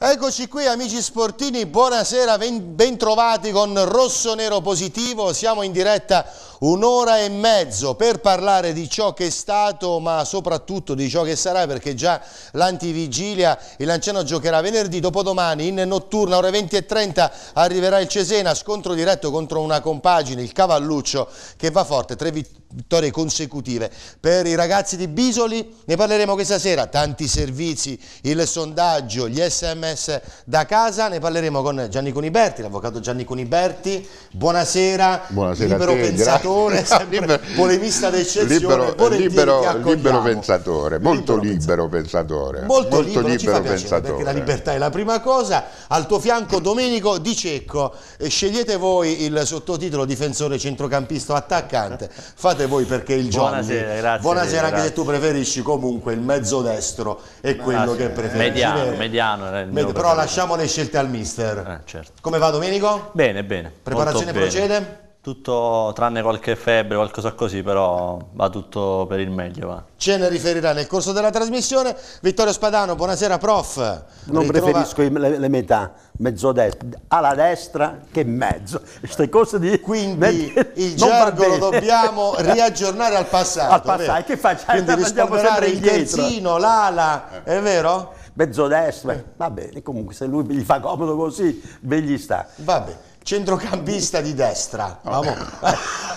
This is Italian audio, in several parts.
Eccoci qui amici sportini, buonasera, bentrovati con Rosso Nero Positivo, siamo in diretta un'ora e mezzo per parlare di ciò che è stato ma soprattutto di ciò che sarà perché già l'antivigilia il Lanciano giocherà venerdì, dopodomani in notturna ore 20 e 30 arriverà il Cesena, scontro diretto contro una compagine, il Cavalluccio che va forte, tre vittorie vittorie consecutive per i ragazzi di Bisoli, ne parleremo questa sera, tanti servizi, il sondaggio, gli sms da casa, ne parleremo con Gianni Cuniberti, l'avvocato Gianni Cuniberti, buonasera, buonasera libero te, pensatore, libero, polemista d'eccezione, libero, libero, libero, pensatore, molto libero pensatore, molto, molto libero, pensatore, perché la libertà è la prima cosa, al tuo fianco Domenico Di Cecco, scegliete voi il sottotitolo difensore centrocampista o attaccante, fate scegliate voi perché il Johnny. Buonasera, grazie. Buonasera, anche grazie. se tu preferisci comunque il mezzo destro è ah, quello grazie. che preferisci. Mediano, mediano. Med però lasciamo le scelte al mister. Eh, certo. Come va Domenico? Bene, bene. Preparazione bene. procede? Tutto tranne qualche febbre, qualcosa così, però va tutto per il meglio. Va. Ce ne riferirà nel corso della trasmissione. Vittorio Spadano, buonasera prof. Non Ritrova... preferisco le, le metà, mezzo destra, alla destra che mezzo. Queste cose di... Quindi il gergo lo dobbiamo riaggiornare al passato. Al passato, che facciamo? Quindi risponderà il terzino, l'ala, è vero? Mezzo destra, eh, va bene, comunque se lui gli fa comodo così, ben gli sta. Va bene centrocampista di destra. Okay.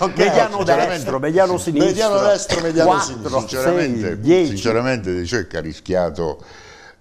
okay. mediano destro, mediano sinistro. Mediano destro, mediano 4, sinistro. Sinceramente, 6, sinceramente De Cecca ha rischiato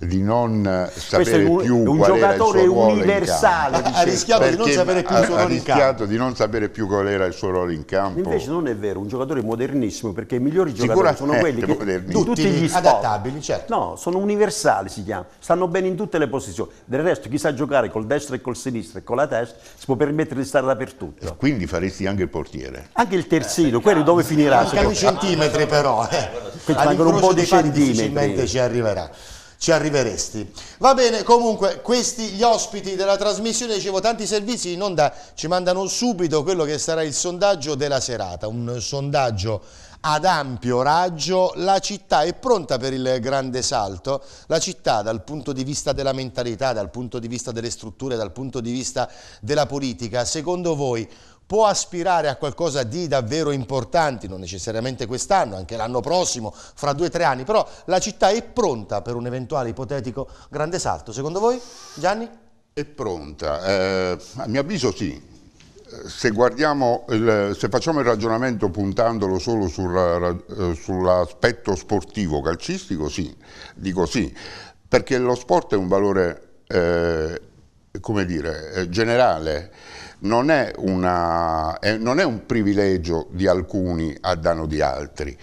di non sapere un, più un qual era il suo ruolo in campo. Ha rischiato di non sapere più il suo ruolo in campo. Ha rischiato di non sapere più qual era il suo ruolo in campo. Invece non è vero, un giocatore modernissimo perché i migliori giocatori sono eh, quelli che modernissimo. tutti gli sport, adattabili, certo. No, sono universali si chiama. Stanno bene in tutte le posizioni. Del resto chi sa giocare col destro e col sinistro e con la testa si può permettere di stare dappertutto. E quindi faresti anche il portiere. Anche il terzino, eh, quello dove finirà? Mancano i centimetri però. Eh. Mancano un po' di centimetri. ci arriverà ci arriveresti. Va bene, comunque questi gli ospiti della trasmissione, dicevo tanti servizi in onda ci mandano subito quello che sarà il sondaggio della serata, un sondaggio ad ampio raggio la città è pronta per il grande salto, la città dal punto di vista della mentalità, dal punto di vista delle strutture, dal punto di vista della politica, secondo voi può aspirare a qualcosa di davvero importante, non necessariamente quest'anno, anche l'anno prossimo, fra due o tre anni, però la città è pronta per un eventuale ipotetico grande salto, secondo voi Gianni? È pronta, eh, a mio avviso sì, se, il, se, facciamo il ragionamento puntandolo solo sul, sull'aspetto sportivo calcistico, sì, dico sì, perché lo sport è un valore, eh, come dire, eh, generale non è, una, eh, non è un privilegio di alcuni a danno di altri.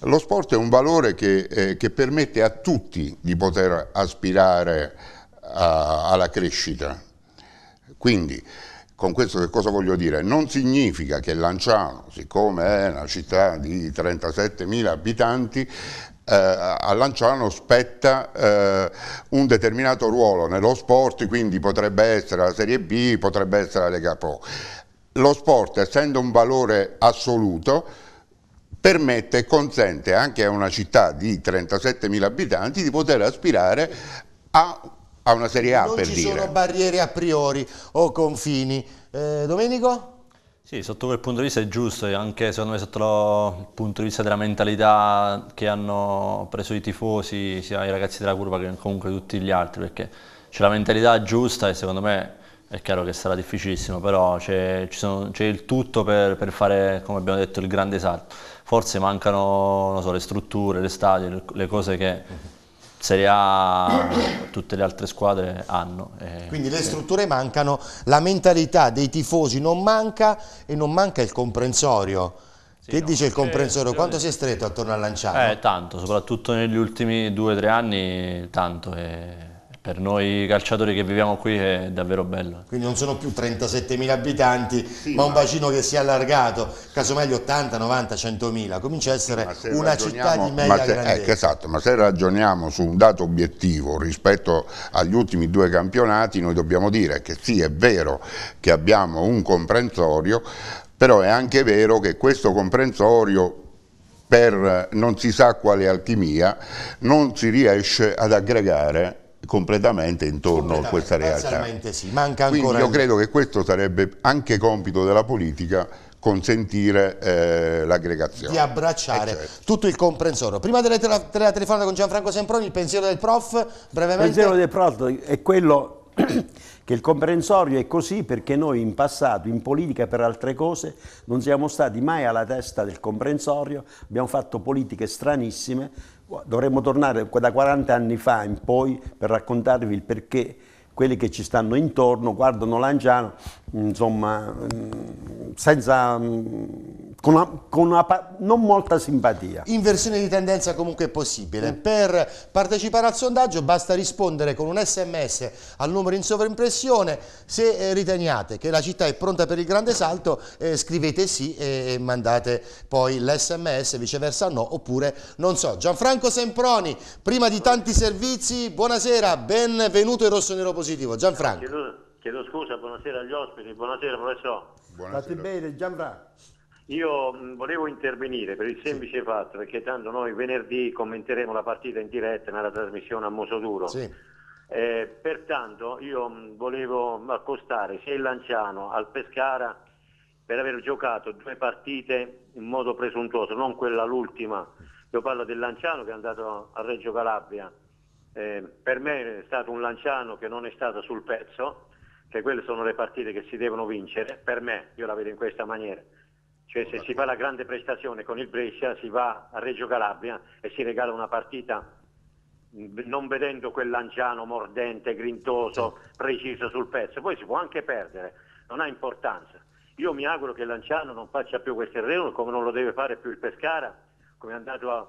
Lo sport è un valore che, eh, che permette a tutti di poter aspirare a, eh, alla crescita. Quindi, con questo che cosa voglio dire? Non significa che Lanciano, siccome è una città di 37.000 abitanti, eh, a Lanciano spetta eh, un determinato ruolo nello sport, quindi potrebbe essere la Serie B, potrebbe essere la Lega Pro. Lo sport, essendo un valore assoluto, permette e consente anche a una città di 37.000 abitanti di poter aspirare a, a una Serie A, non per dire. Non ci sono barriere a priori o confini. Eh, Domenico? Sì, sotto quel punto di vista è giusto, anche secondo me sotto il punto di vista della mentalità che hanno preso i tifosi, sia i ragazzi della curva che comunque tutti gli altri, perché c'è la mentalità giusta e secondo me è chiaro che sarà difficilissimo, però c'è, il tutto per, per, fare, come abbiamo detto, il grande salto. Forse mancano so, le strutture, le stadi, le cose che mhm. Serie A tutte le altre squadre hanno. Eh, Quindi le strutture eh. mancano, la mentalità dei tifosi non manca e non manca il comprensorio. Sì, che no, dice il comprensorio? Quanto cioè si è stretto attorno al Lanciano? Eh, tanto, soprattutto negli ultimi due o tre anni, tanto. Eh per noi calciatori che viviamo qui è davvero bello. Quindi non sono più 37.000 abitanti, sì, ma, ma, un bacino che si è allargato, casomai 80, 90, 100.000, comincia a essere una città di media ma se, eh, grandezza. Eh, esatto, ma se ragioniamo su un dato obiettivo rispetto agli ultimi due campionati, noi dobbiamo dire che sì, è vero che abbiamo un comprensorio, però è anche vero che questo comprensorio per non si sa quale alchimia non si riesce ad aggregare completamente intorno completamente, a questa realtà. Sì, manca Quindi ancora... io credo che questo sarebbe anche compito della politica consentire eh, l'aggregazione. Di abbracciare eccetera. Eh, tutto il comprensorio. Prima della, tele della telefonata con Gianfranco Semproni, il pensiero del prof, brevemente... Il pensiero del prof è quello che il comprensorio è così perché noi in passato, in politica per altre cose, non siamo stati mai alla testa del comprensorio, abbiamo fatto politiche stranissime, Dovremmo tornare da 40 anni fa in poi per raccontarvi il perché quelli che ci stanno intorno guardano Lanciano insomma, mm, senza, mm, con una, con una, non molta simpatia. Inversione di tendenza comunque è possibile. Mm. Per partecipare al sondaggio basta rispondere con un sms al numero in sovraimpressione. Se eh, riteniate che la città è pronta per il grande salto, eh, scrivete sì e, e mandate poi l'sms, viceversa no, oppure non so. Gianfranco Semproni, prima di tanti servizi, buonasera, benvenuto in Rosso Nero Positivo. Gianfranco. Chiedo scusa, buonasera agli ospiti, buonasera professor. Buonasera. bene, Gianfra. Io mh, mm, volevo intervenire per il semplice sì. fatto, perché tanto noi venerdì commenteremo la partita in diretta nella trasmissione a Mosoduro. Sì. Eh, pertanto io mh, mm, volevo accostare sia il Lanciano al Pescara per aver giocato due partite in modo presuntuoso, non quella l'ultima. Io parlo del Lanciano che è andato a Reggio Calabria. Eh, per me è stato un Lanciano che non è stato sul pezzo, che cioè, quelle sono le partite che si devono vincere, per me io la vedo in questa maniera. Cioè se si fa la grande prestazione con il Brescia si va a Reggio Calabria e si regala una partita non vedendo quel lanciano mordente, grintoso, preciso sul pezzo. Poi si può anche perdere, non ha importanza. Io mi auguro che l'Anciano non faccia più questo errore come non lo deve fare più il Pescara, come è andato a,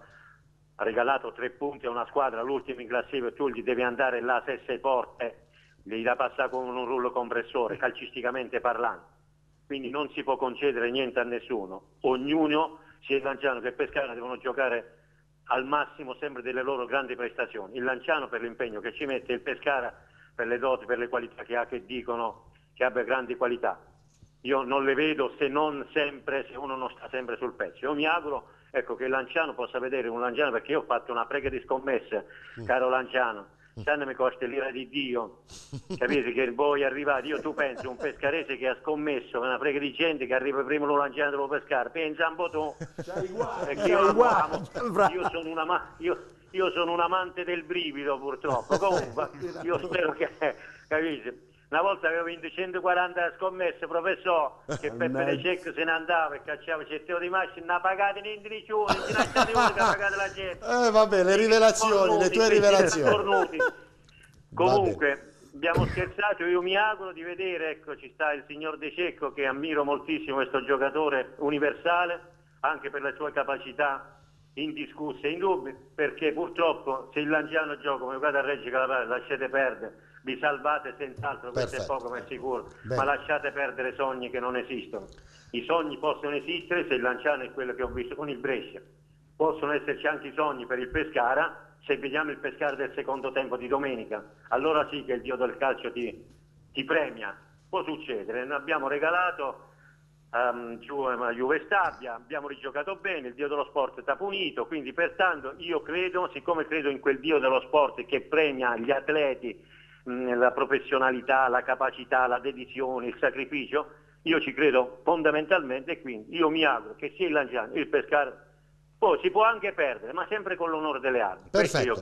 ha regalato tre punti a una squadra, l'ultima in classifica, tu gli devi andare là se sei forte gli da passare con un rullo compressore, calcisticamente parlando. Quindi non si può concedere niente a nessuno. Ognuno sia il Lanciano che il Pescara devono giocare al massimo sempre delle loro grandi prestazioni. Il Lanciano per l'impegno che ci mette, il Pescara per le doti, per le qualità che ha, che dicono che abbia grandi qualità. Io non le vedo se non sempre, se uno non sta sempre sul pezzo. Io mi auguro ecco, che il Lanciano possa vedere un Lanciano, perché io ho fatto una prega di scommesse, mm. caro Lanciano, Sanna mi costa l'ira di Dio, capite che voi arrivate, io tu penso un pescarese che ha scommesso una prega di gente che arriva prima lo lanciando lo pescare, pensa un po' tu, perché eh, io, amo, io sono una io, io sono un amante del brivido purtroppo, comunque io spero che, capite, una volta avevo vinto 140 scommesse, professore, che Peppe De Cecco se ne andava e cacciava certeo di masci, non ha pagato niente di ciò, non ha pagato la gente. Eh vabbè, le rivelazioni, le tue rivelazioni. Comunque abbiamo scherzato, io mi auguro di vedere, ecco ci sta il signor De Cecco che ammiro moltissimo questo giocatore universale, anche per le sue capacità indiscusse e indubbie, perché purtroppo se il Lanciano gioca come giocate a Reggio Calabria lasciate perdere, vi salvate senz'altro, questo è poco ma è sicuro, Bene. ma lasciate perdere sogni che non esistono. I sogni possono esistere se il Lanciano è quello che ho visto con il Brescia. Possono esserci anche i sogni per il Pescara se vediamo il Pescara del secondo tempo di domenica. Allora sì che il dio del calcio ti, ti premia. Può succedere, ne abbiamo regalato um, Juve Stabia, abbiamo rigiocato bene, il dio dello sport è punito, quindi pertanto io credo, siccome credo in quel dio dello sport che premia gli atleti la professionalità, la capacità, la dedizione, il sacrificio, io ci credo fondamentalmente e quindi io mi auguro che sia il Lanciano, il Pescara, poi si può anche perdere, ma sempre con l'onore delle armi. Perfetto.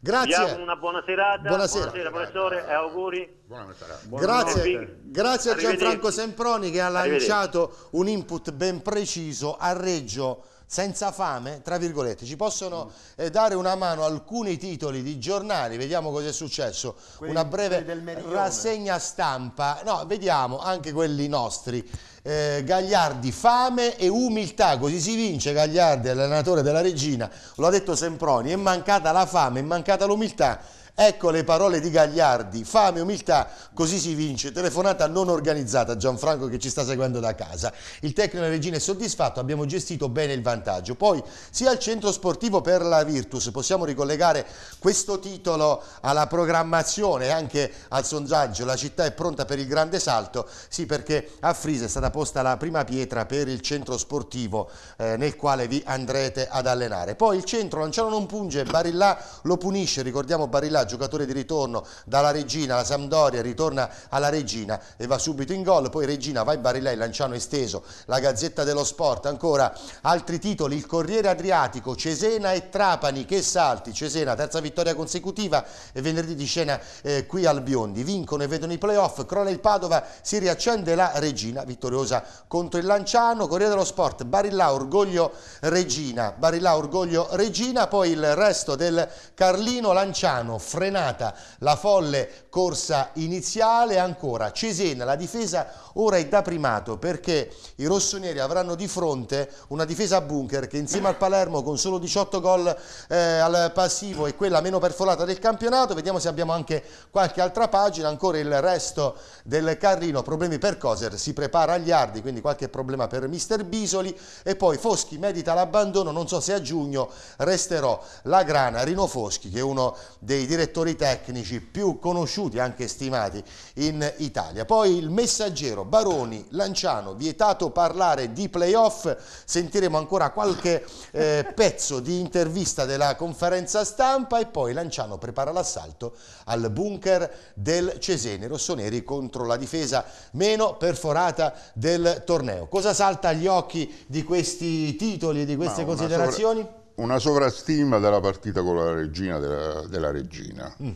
Grazie. una buona serata. Buonasera, Buonasera professore e auguri. Buonasera. Grazie, grazie a Gianfranco Semproni che ha lanciato un input ben preciso a Reggio senza fame, tra virgolette, ci possono eh, dare una mano alcuni titoli di giornali, vediamo cosa è successo, quelli, una breve rassegna stampa, no, vediamo anche quelli nostri. Eh, Gagliardi fame e umiltà, così si vince Gagliardi, allenatore della regina, lo ha detto Semproni, è mancata la fame, è mancata l'umiltà Ecco le parole di Gagliardi, fame, umiltà, così si vince. Telefonata non organizzata, Gianfranco che ci sta seguendo da casa. Il tecnico della regina è soddisfatto, abbiamo gestito bene il vantaggio. Poi sia il centro sportivo per la Virtus, possiamo ricollegare questo titolo alla programmazione e anche al sondaggio. La città è pronta per il grande salto, sì perché a Frise è stata posta la prima pietra per il centro sportivo eh, nel quale vi andrete ad allenare. Poi il centro Lanciano non punge, Barillà lo punisce, ricordiamo Barillà giocatore di ritorno dalla Regina, la Sampdoria ritorna alla Regina e va subito in gol, poi Regina vai Barilei, Lanciano esteso, la Gazzetta dello Sport, ancora altri titoli, il Corriere Adriatico, Cesena e Trapani, che salti, Cesena terza vittoria consecutiva e venerdì di scena eh, qui al Biondi, vincono e vedono i playoff, crolla il Padova, si riaccende la Regina, vittoriosa contro il Lanciano, Corriere dello Sport, Barilla, Orgoglio Regina, Barilla, Orgoglio Regina, poi il resto del Carlino Lanciano, frenata la folle corsa iniziale, ancora Cesena, la difesa ora è da primato perché i rossoneri avranno di fronte una difesa bunker che insieme al Palermo con solo 18 gol eh, al passivo è quella meno perforata del campionato, vediamo se abbiamo anche qualche altra pagina, ancora il resto del Carlino, problemi per Coser, si prepara agli Ardi, quindi qualche problema per mister Bisoli e poi Foschi medita l'abbandono, non so se a giugno resterò la grana Rino Foschi che è uno dei direttori direttori tecnici più conosciuti, anche stimati, in Italia. Poi il messaggero Baroni, Lanciano, vietato parlare di playoff, sentiremo ancora qualche eh, pezzo di intervista della conferenza stampa e poi Lanciano prepara l'assalto al bunker del Cesene, rossoneri contro la difesa meno perforata del torneo. Cosa salta agli occhi di questi titoli e di queste ma, considerazioni? Ma una sovrastima della partita con la regina della, della regina. Mm.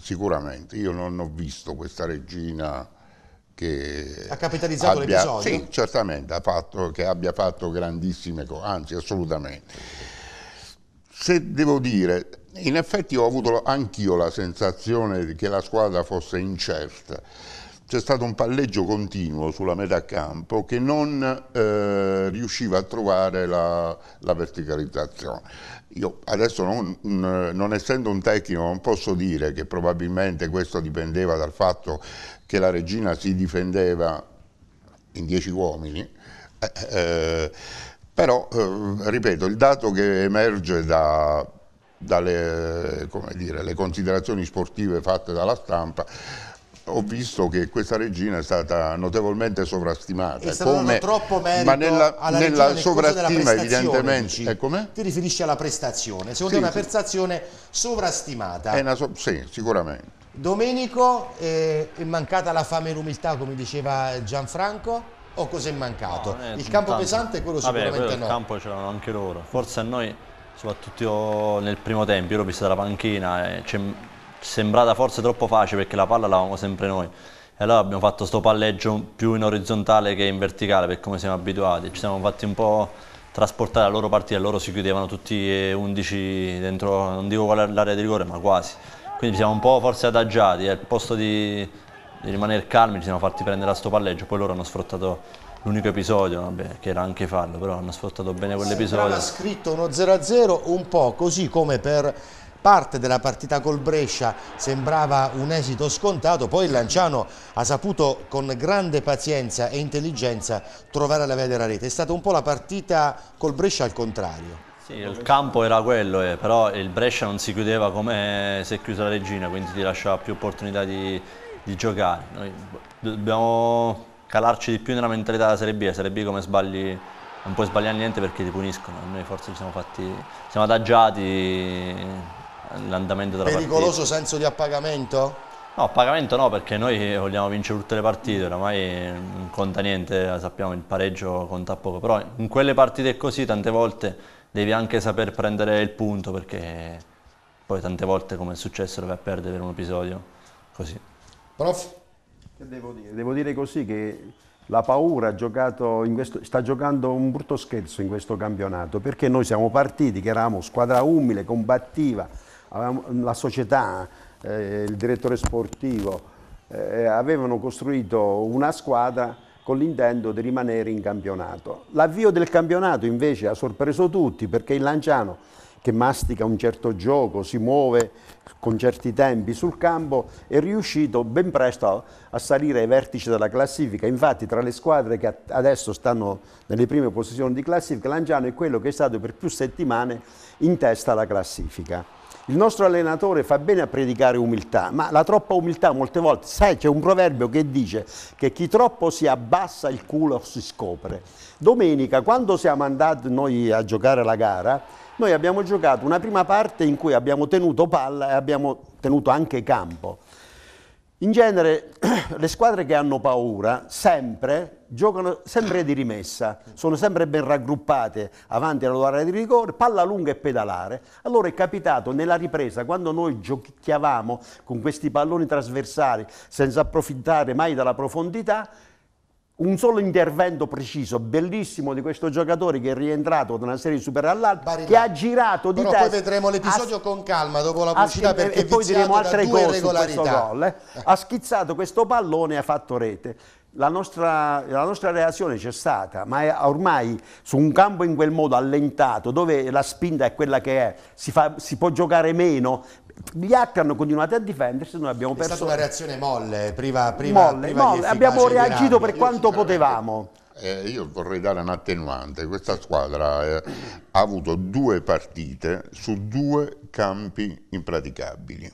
Sicuramente, io non ho visto questa regina che ha capitalizzato abbia, l'episodio. Sì, certamente, ha fatto, che abbia fatto grandissime cose, anzi assolutamente. Se devo dire, in effetti ho avuto anch'io la sensazione che la squadra fosse incerta c'è stato un palleggio continuo sulla metà campo che non eh, riusciva a trovare la, la verticalizzazione. Io adesso non, non, essendo un tecnico non posso dire che probabilmente questo dipendeva dal fatto che la regina si difendeva in dieci uomini, eh, eh, eh ripeto il dato che emerge da, dalle dire, considerazioni sportive fatte dalla stampa ho visto che questa regina è stata notevolmente sovrastimata. È stato come, troppo merito ma nella, alla nella nel sovrastima evidentemente. Eh, ti riferisci alla prestazione, secondo sì, è una sì. prestazione sovrastimata. So sì, sicuramente. Domenico, eh, è mancata la fame e l'umiltà come diceva Gianfranco? O cos'è mancato? No, eh, il campo tanto. pesante è quello sicuramente Vabbè, quello no. Il campo c'erano anche loro, forse a noi soprattutto nel primo tempo, io l'ho vista dalla panchina, eh, sembrata forse troppo facile perché la palla l'avevamo sempre noi. E allora abbiamo fatto sto palleggio più in orizzontale che in verticale per come siamo abituati. Ci siamo fatti un po' trasportare la loro partita, loro si chiudevano tutti 11 dentro, non dico l'area di rigore, ma quasi. Quindi ci siamo un po' forse adagiati, al posto di, di rimanere calmi ci siamo fatti prendere a sto palleggio, poi loro hanno sfruttato l'unico episodio, vabbè, che era anche fallo, però hanno sfruttato bene quell'episodio. Era scritto uno 0-0 un po' così come per parte della partita col Brescia sembrava un esito scontato, poi il Lanciano ha saputo con grande pazienza e intelligenza trovare la via della rete. È stata un po' la partita col Brescia al contrario. Sì, il campo era quello, eh, però il Brescia non si chiudeva come si è chiusa la regina, quindi ti lasciava più opportunità di, di giocare. Noi dobbiamo calarci di più nella mentalità della Serie B, la Serie B come sbagli non puoi sbagliare niente perché ti puniscono, noi forse ci siamo fatti, siamo adagiati l'andamento della Pericoloso partita. Pericoloso senso di appagamento? No, appagamento no, perché noi vogliamo vincere tutte le partite, oramai non conta niente, sappiamo il pareggio conta poco, però in quelle partite così tante volte devi anche saper prendere il punto, perché poi tante volte come è successo lo vai a perdere un episodio così. Prof? Che devo dire? Devo dire così che la paura ha questo, sta giocando un brutto scherzo in questo campionato perché noi siamo partiti che eravamo squadra umile, combattiva, avevamo, la società, eh, il direttore sportivo, eh, eh, avevano costruito una squadra con l'intento di rimanere in campionato. L'avvio del campionato invece ha sorpreso tutti perché il Lanciano che mastica un certo gioco, si muove con certi tempi sul campo, è riuscito ben presto a, a, salire ai vertici della classifica. Infatti tra le squadre che adesso stanno nelle prime posizioni di classifica, Lanciano è quello che è stato per più settimane in testa alla classifica. Il nostro allenatore fa bene a predicare umiltà, ma la troppa umiltà molte volte, sai c'è un proverbio che dice che chi troppo si abbassa il culo si scopre. Domenica quando siamo andati noi a giocare la gara, noi abbiamo giocato una prima parte in cui abbiamo tenuto palla e abbiamo tenuto anche campo. In genere le squadre che hanno paura sempre giocano sempre di rimessa, sono sempre ben raggruppate avanti alla loro area di rigore, palla lunga e pedalare. Allora è capitato nella ripresa, quando noi giochiavamo con questi palloni trasversali senza approfittare mai dalla profondità, un solo intervento preciso, bellissimo di questo giocatore che è rientrato da una serie super all'altra, che ha girato di Però testa. poi vedremo l'episodio con calma dopo la pubblicità perché e poi diremo altre cose gol, eh. Eh. Ha schizzato questo pallone e ha fatto rete la nostra, la nostra, reazione c'è stata, ma è ormai su un campo in quel modo allentato, dove la spinta è quella che è, si, fa, si può giocare meno. Gli altri hanno continuato a difendersi, noi abbiamo perso. È stata una reazione molle, prima, priva, molle, priva molle. Abbiamo reagito per quanto potevamo. Eh, io vorrei dare un attenuante, questa squadra eh, ha avuto due partite su due campi impraticabili.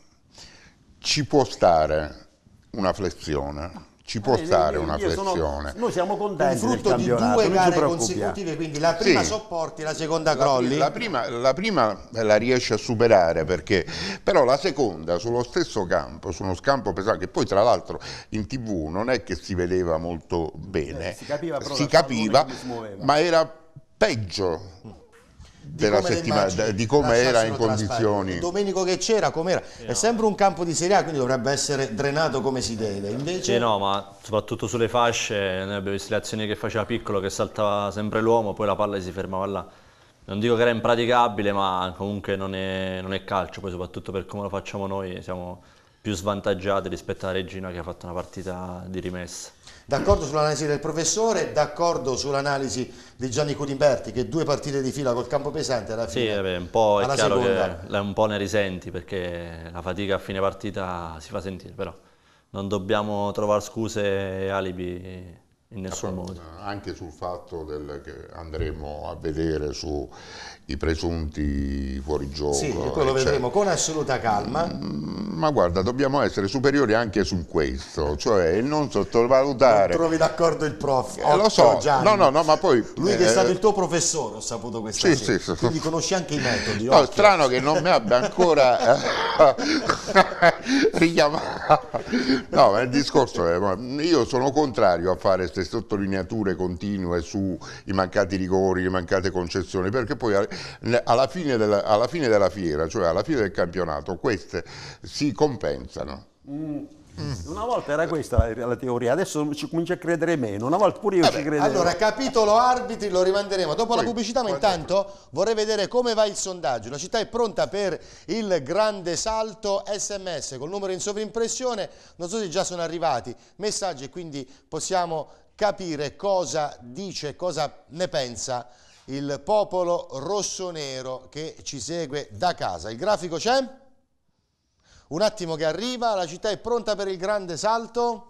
Ci può stare una flessione, ci può eh, stare una flessione. Sono, noi siamo contenti. Il frutto di due gare consecutive, quindi la prima sì. sopporti, la seconda crolli. La, la, prima, la, prima, la riesce a superare perché, però la seconda sullo stesso campo, su uno scampo pesante, che poi tra l'altro in tv non è che si vedeva molto bene, eh, si capiva, però si capiva ma era peggio della settimana, di come era in condizioni. Domenico che c'era, com'era. No. È sempre un campo di Serie A, quindi dovrebbe essere drenato come si deve. Invece... Sì, no, ma soprattutto sulle fasce, noi abbiamo visto le azioni che faceva Piccolo, che saltava sempre l'uomo, poi la palla si fermava là. Non dico che era impraticabile, ma comunque non è, non è calcio, poi soprattutto per come lo facciamo noi siamo più svantaggiati rispetto alla Regina che ha fatto una partita di rimessa. D'accordo sull'analisi del professore, d'accordo sull'analisi di Gianni Cudimberti che due partite di fila col campo pesante alla fine. Sì, vabbè, un po' è chiaro seconda. che un po' ne risenti perché la fatica a fine partita si fa sentire, però non dobbiamo trovare scuse e alibi in nessun modo. Eh, anche sul fatto del, che andremo a vedere sui presunti fuorigioco. Sì, quello vedremo con assoluta calma. Mm, mm, ma guarda, dobbiamo essere superiori anche su questo, cioè non sottovalutare. Non trovi d'accordo il prof. Eh, lo so, Gianni. no, no, no, ma poi... Lui eh, è stato il tuo professore, ho saputo questa sì, Sì, sì. Quindi conosci anche i metodi. No, occhio. strano che non mi abbia ancora... richiamava. No, ma il discorso è, io sono contrario a fare queste sottolineature continue sui mancati rigori, le mancate concessioni, perché poi alla fine, della, alla fine della fiera, cioè alla fine del campionato, queste si compensano. Mm. Mm. Una volta era questa la teoria, adesso ci comincia a credere meno, una volta pure io Vabbè, ci credevo. Allora, capitolo arbitri lo rimanderemo. Dopo Poi, la pubblicità, ma intanto vorrei vedere come va il sondaggio. La città è pronta per il grande salto sms col numero in sovrimpressione, non so se già sono arrivati messaggi, e quindi possiamo capire cosa dice, cosa ne pensa il popolo rosso-nero che ci segue da casa. Il grafico c'è? un attimo che arriva, la città è pronta per il grande salto.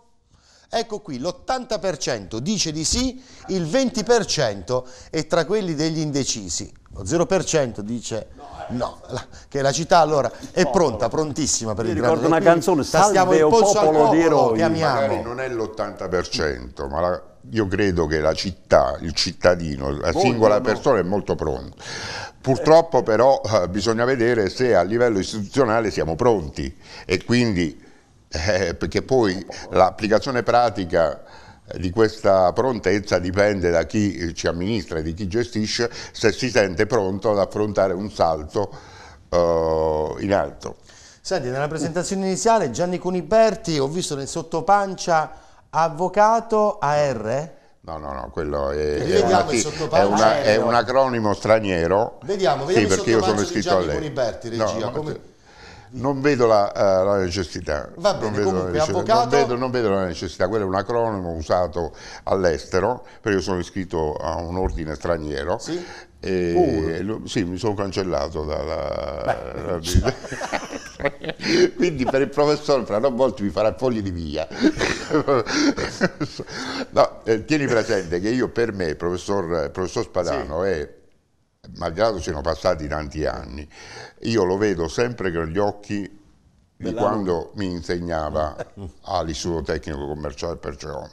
Ecco qui, l'80% dice di sì, il 20% è tra quelli degli indecisi. Lo 0% dice no, che la città allora è pronta, prontissima per il grande salto. ricordo una canzone, Salve il popolo, popolo di eroi. Che amiamo. Magari non è l'80%, ma la io credo che la città, il cittadino, la singola persona è molto pronta. Purtroppo però eh, bisogna vedere se a livello istituzionale siamo pronti e quindi eh, perché poi l'applicazione pratica di questa prontezza dipende da chi ci amministra e di chi gestisce se si sente pronto ad affrontare un salto eh, in alto. Senti, nella presentazione iniziale Gianni Cuniberti, ho visto nel sottopancia Avvocato AR? No, no, no, quello è, è, una, è, una, è, un acronimo straniero. Vediamo, vediamo sì, perché io sono iscritto a lei. Cuniberti, regia, no, come... Non vedo la, uh, la, necessità. Va bene, non comunque, vedo avvocato... Non vedo, non vedo la necessità, quello è un acronimo usato all'estero, perché io sono iscritto a un ordine straniero, sì? Lo, sì, mi sono cancellato dalla vita. Quindi per il professor fra nove volte mi farà fogli di via. no, eh, tieni presente che io per me, professor, professor Spadano, sì. è, malgrado siano passati tanti anni, io lo vedo sempre con gli occhi di quando mi insegnava all'Istituto Tecnico Commerciale per Ceone.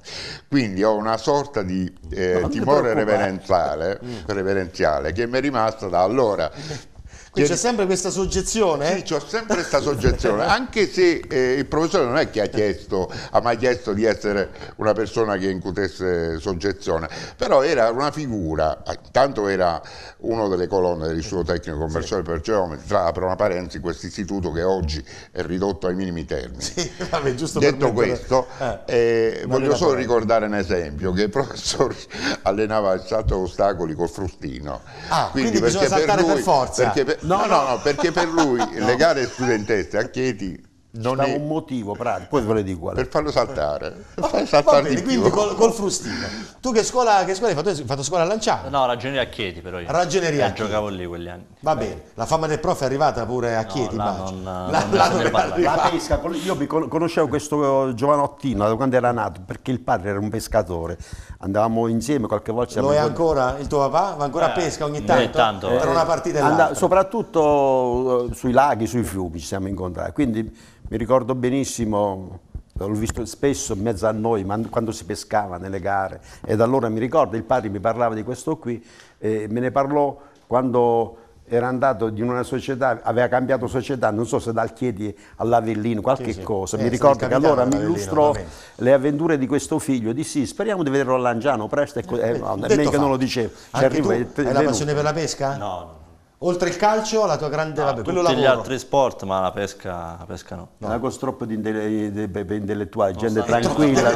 Quindi ho una sorta di eh, timore reverenziale, mm. reverenziale, che mi è rimasta da allora. Quindi c'è sempre questa soggezione? Sì, c'è sempre questa soggezione, anche se eh, il professore non è che ha, chiesto, ha mai chiesto di essere una persona che incutesse soggezione, però era una figura, ah, intanto era una delle colonne del suo tecnico commerciale sì. per geometri, tra apro una parentesi, questo istituto che oggi è ridotto ai minimi termini. Sì, vabbè, giusto Detto questo, eh, eh, voglio solo parente. ricordare un esempio, che il professore allenava il salto ostacoli col frustino. Ah, quindi, quindi bisogna saltare per, lui, per forza. Perché per, no, no, no, perché per lui no. le gare studentesse a Chieti non da un motivo pratico, poi ve lo dico qual Per farlo saltare. Per farlo saltare bene, quindi col, col, frustino. Tu che scuola, che scuola hai fatto? Hai fatto scuola a Lanciano? No, ragioneria a Chieti però io. Ragioneria eh, giocavo lì quegli anni. Va Beh. bene, la fama del prof è arrivata pure a Chieti, là non, la, non là non la pesca, io conoscevo questo giovanottino da quando era nato, perché il padre era un pescatore. Andavamo insieme qualche volta. Lo è ancora il tuo papà? Va ancora eh, a pesca ogni tanto? tanto eh, tra una partita e Soprattutto eh, sui laghi, sui fiumi ci siamo incontrati. Quindi mi ricordo benissimo, l'ho visto spesso in mezzo a noi, quando si pescava nelle gare, e da allora mi ricordo, il padre mi parlava di questo qui, eh, me ne parlò quando era andato in una società, aveva cambiato società, non so se dal Chiedi all'Avellino, qualche sì, sì. cosa. mi eh, ricordo che allora mi illustrò le avventure di questo figlio, dissi speriamo di vederlo a Langiano presto, e ecco, eh, eh, eh meglio che non lo dicevo. Anche tu, è la passione per la pesca? No, no. Oltre il calcio, la tua grande... Ah, vabbè, tutti lavoro. gli altri sport, ma la pesca, la pesca no. no. Brago stroppo di intellettuali, gente tranquilla.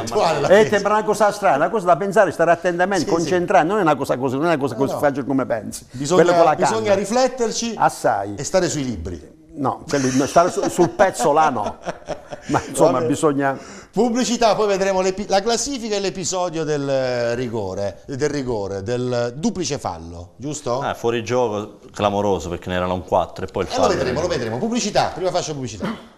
E te è una cosa strana, una cosa da pensare, stare attentamente, sì, concentrare, sì. non è una cosa così, non è una cosa così no, no. facile come pensi. Bisogna, bisogna rifletterci Assai. e stare sui libri. No, stare sul, sul pezzo là no, ma insomma bisogna... Pubblicità, poi vedremo la classifica e l'episodio del rigore, del rigore, del duplice fallo, giusto? Ah, fuori gioco clamoroso perché ne erano un 4 e poi il eh, fallo... E lo vedremo, lo vedremo. Pubblicità, prima faccio pubblicità.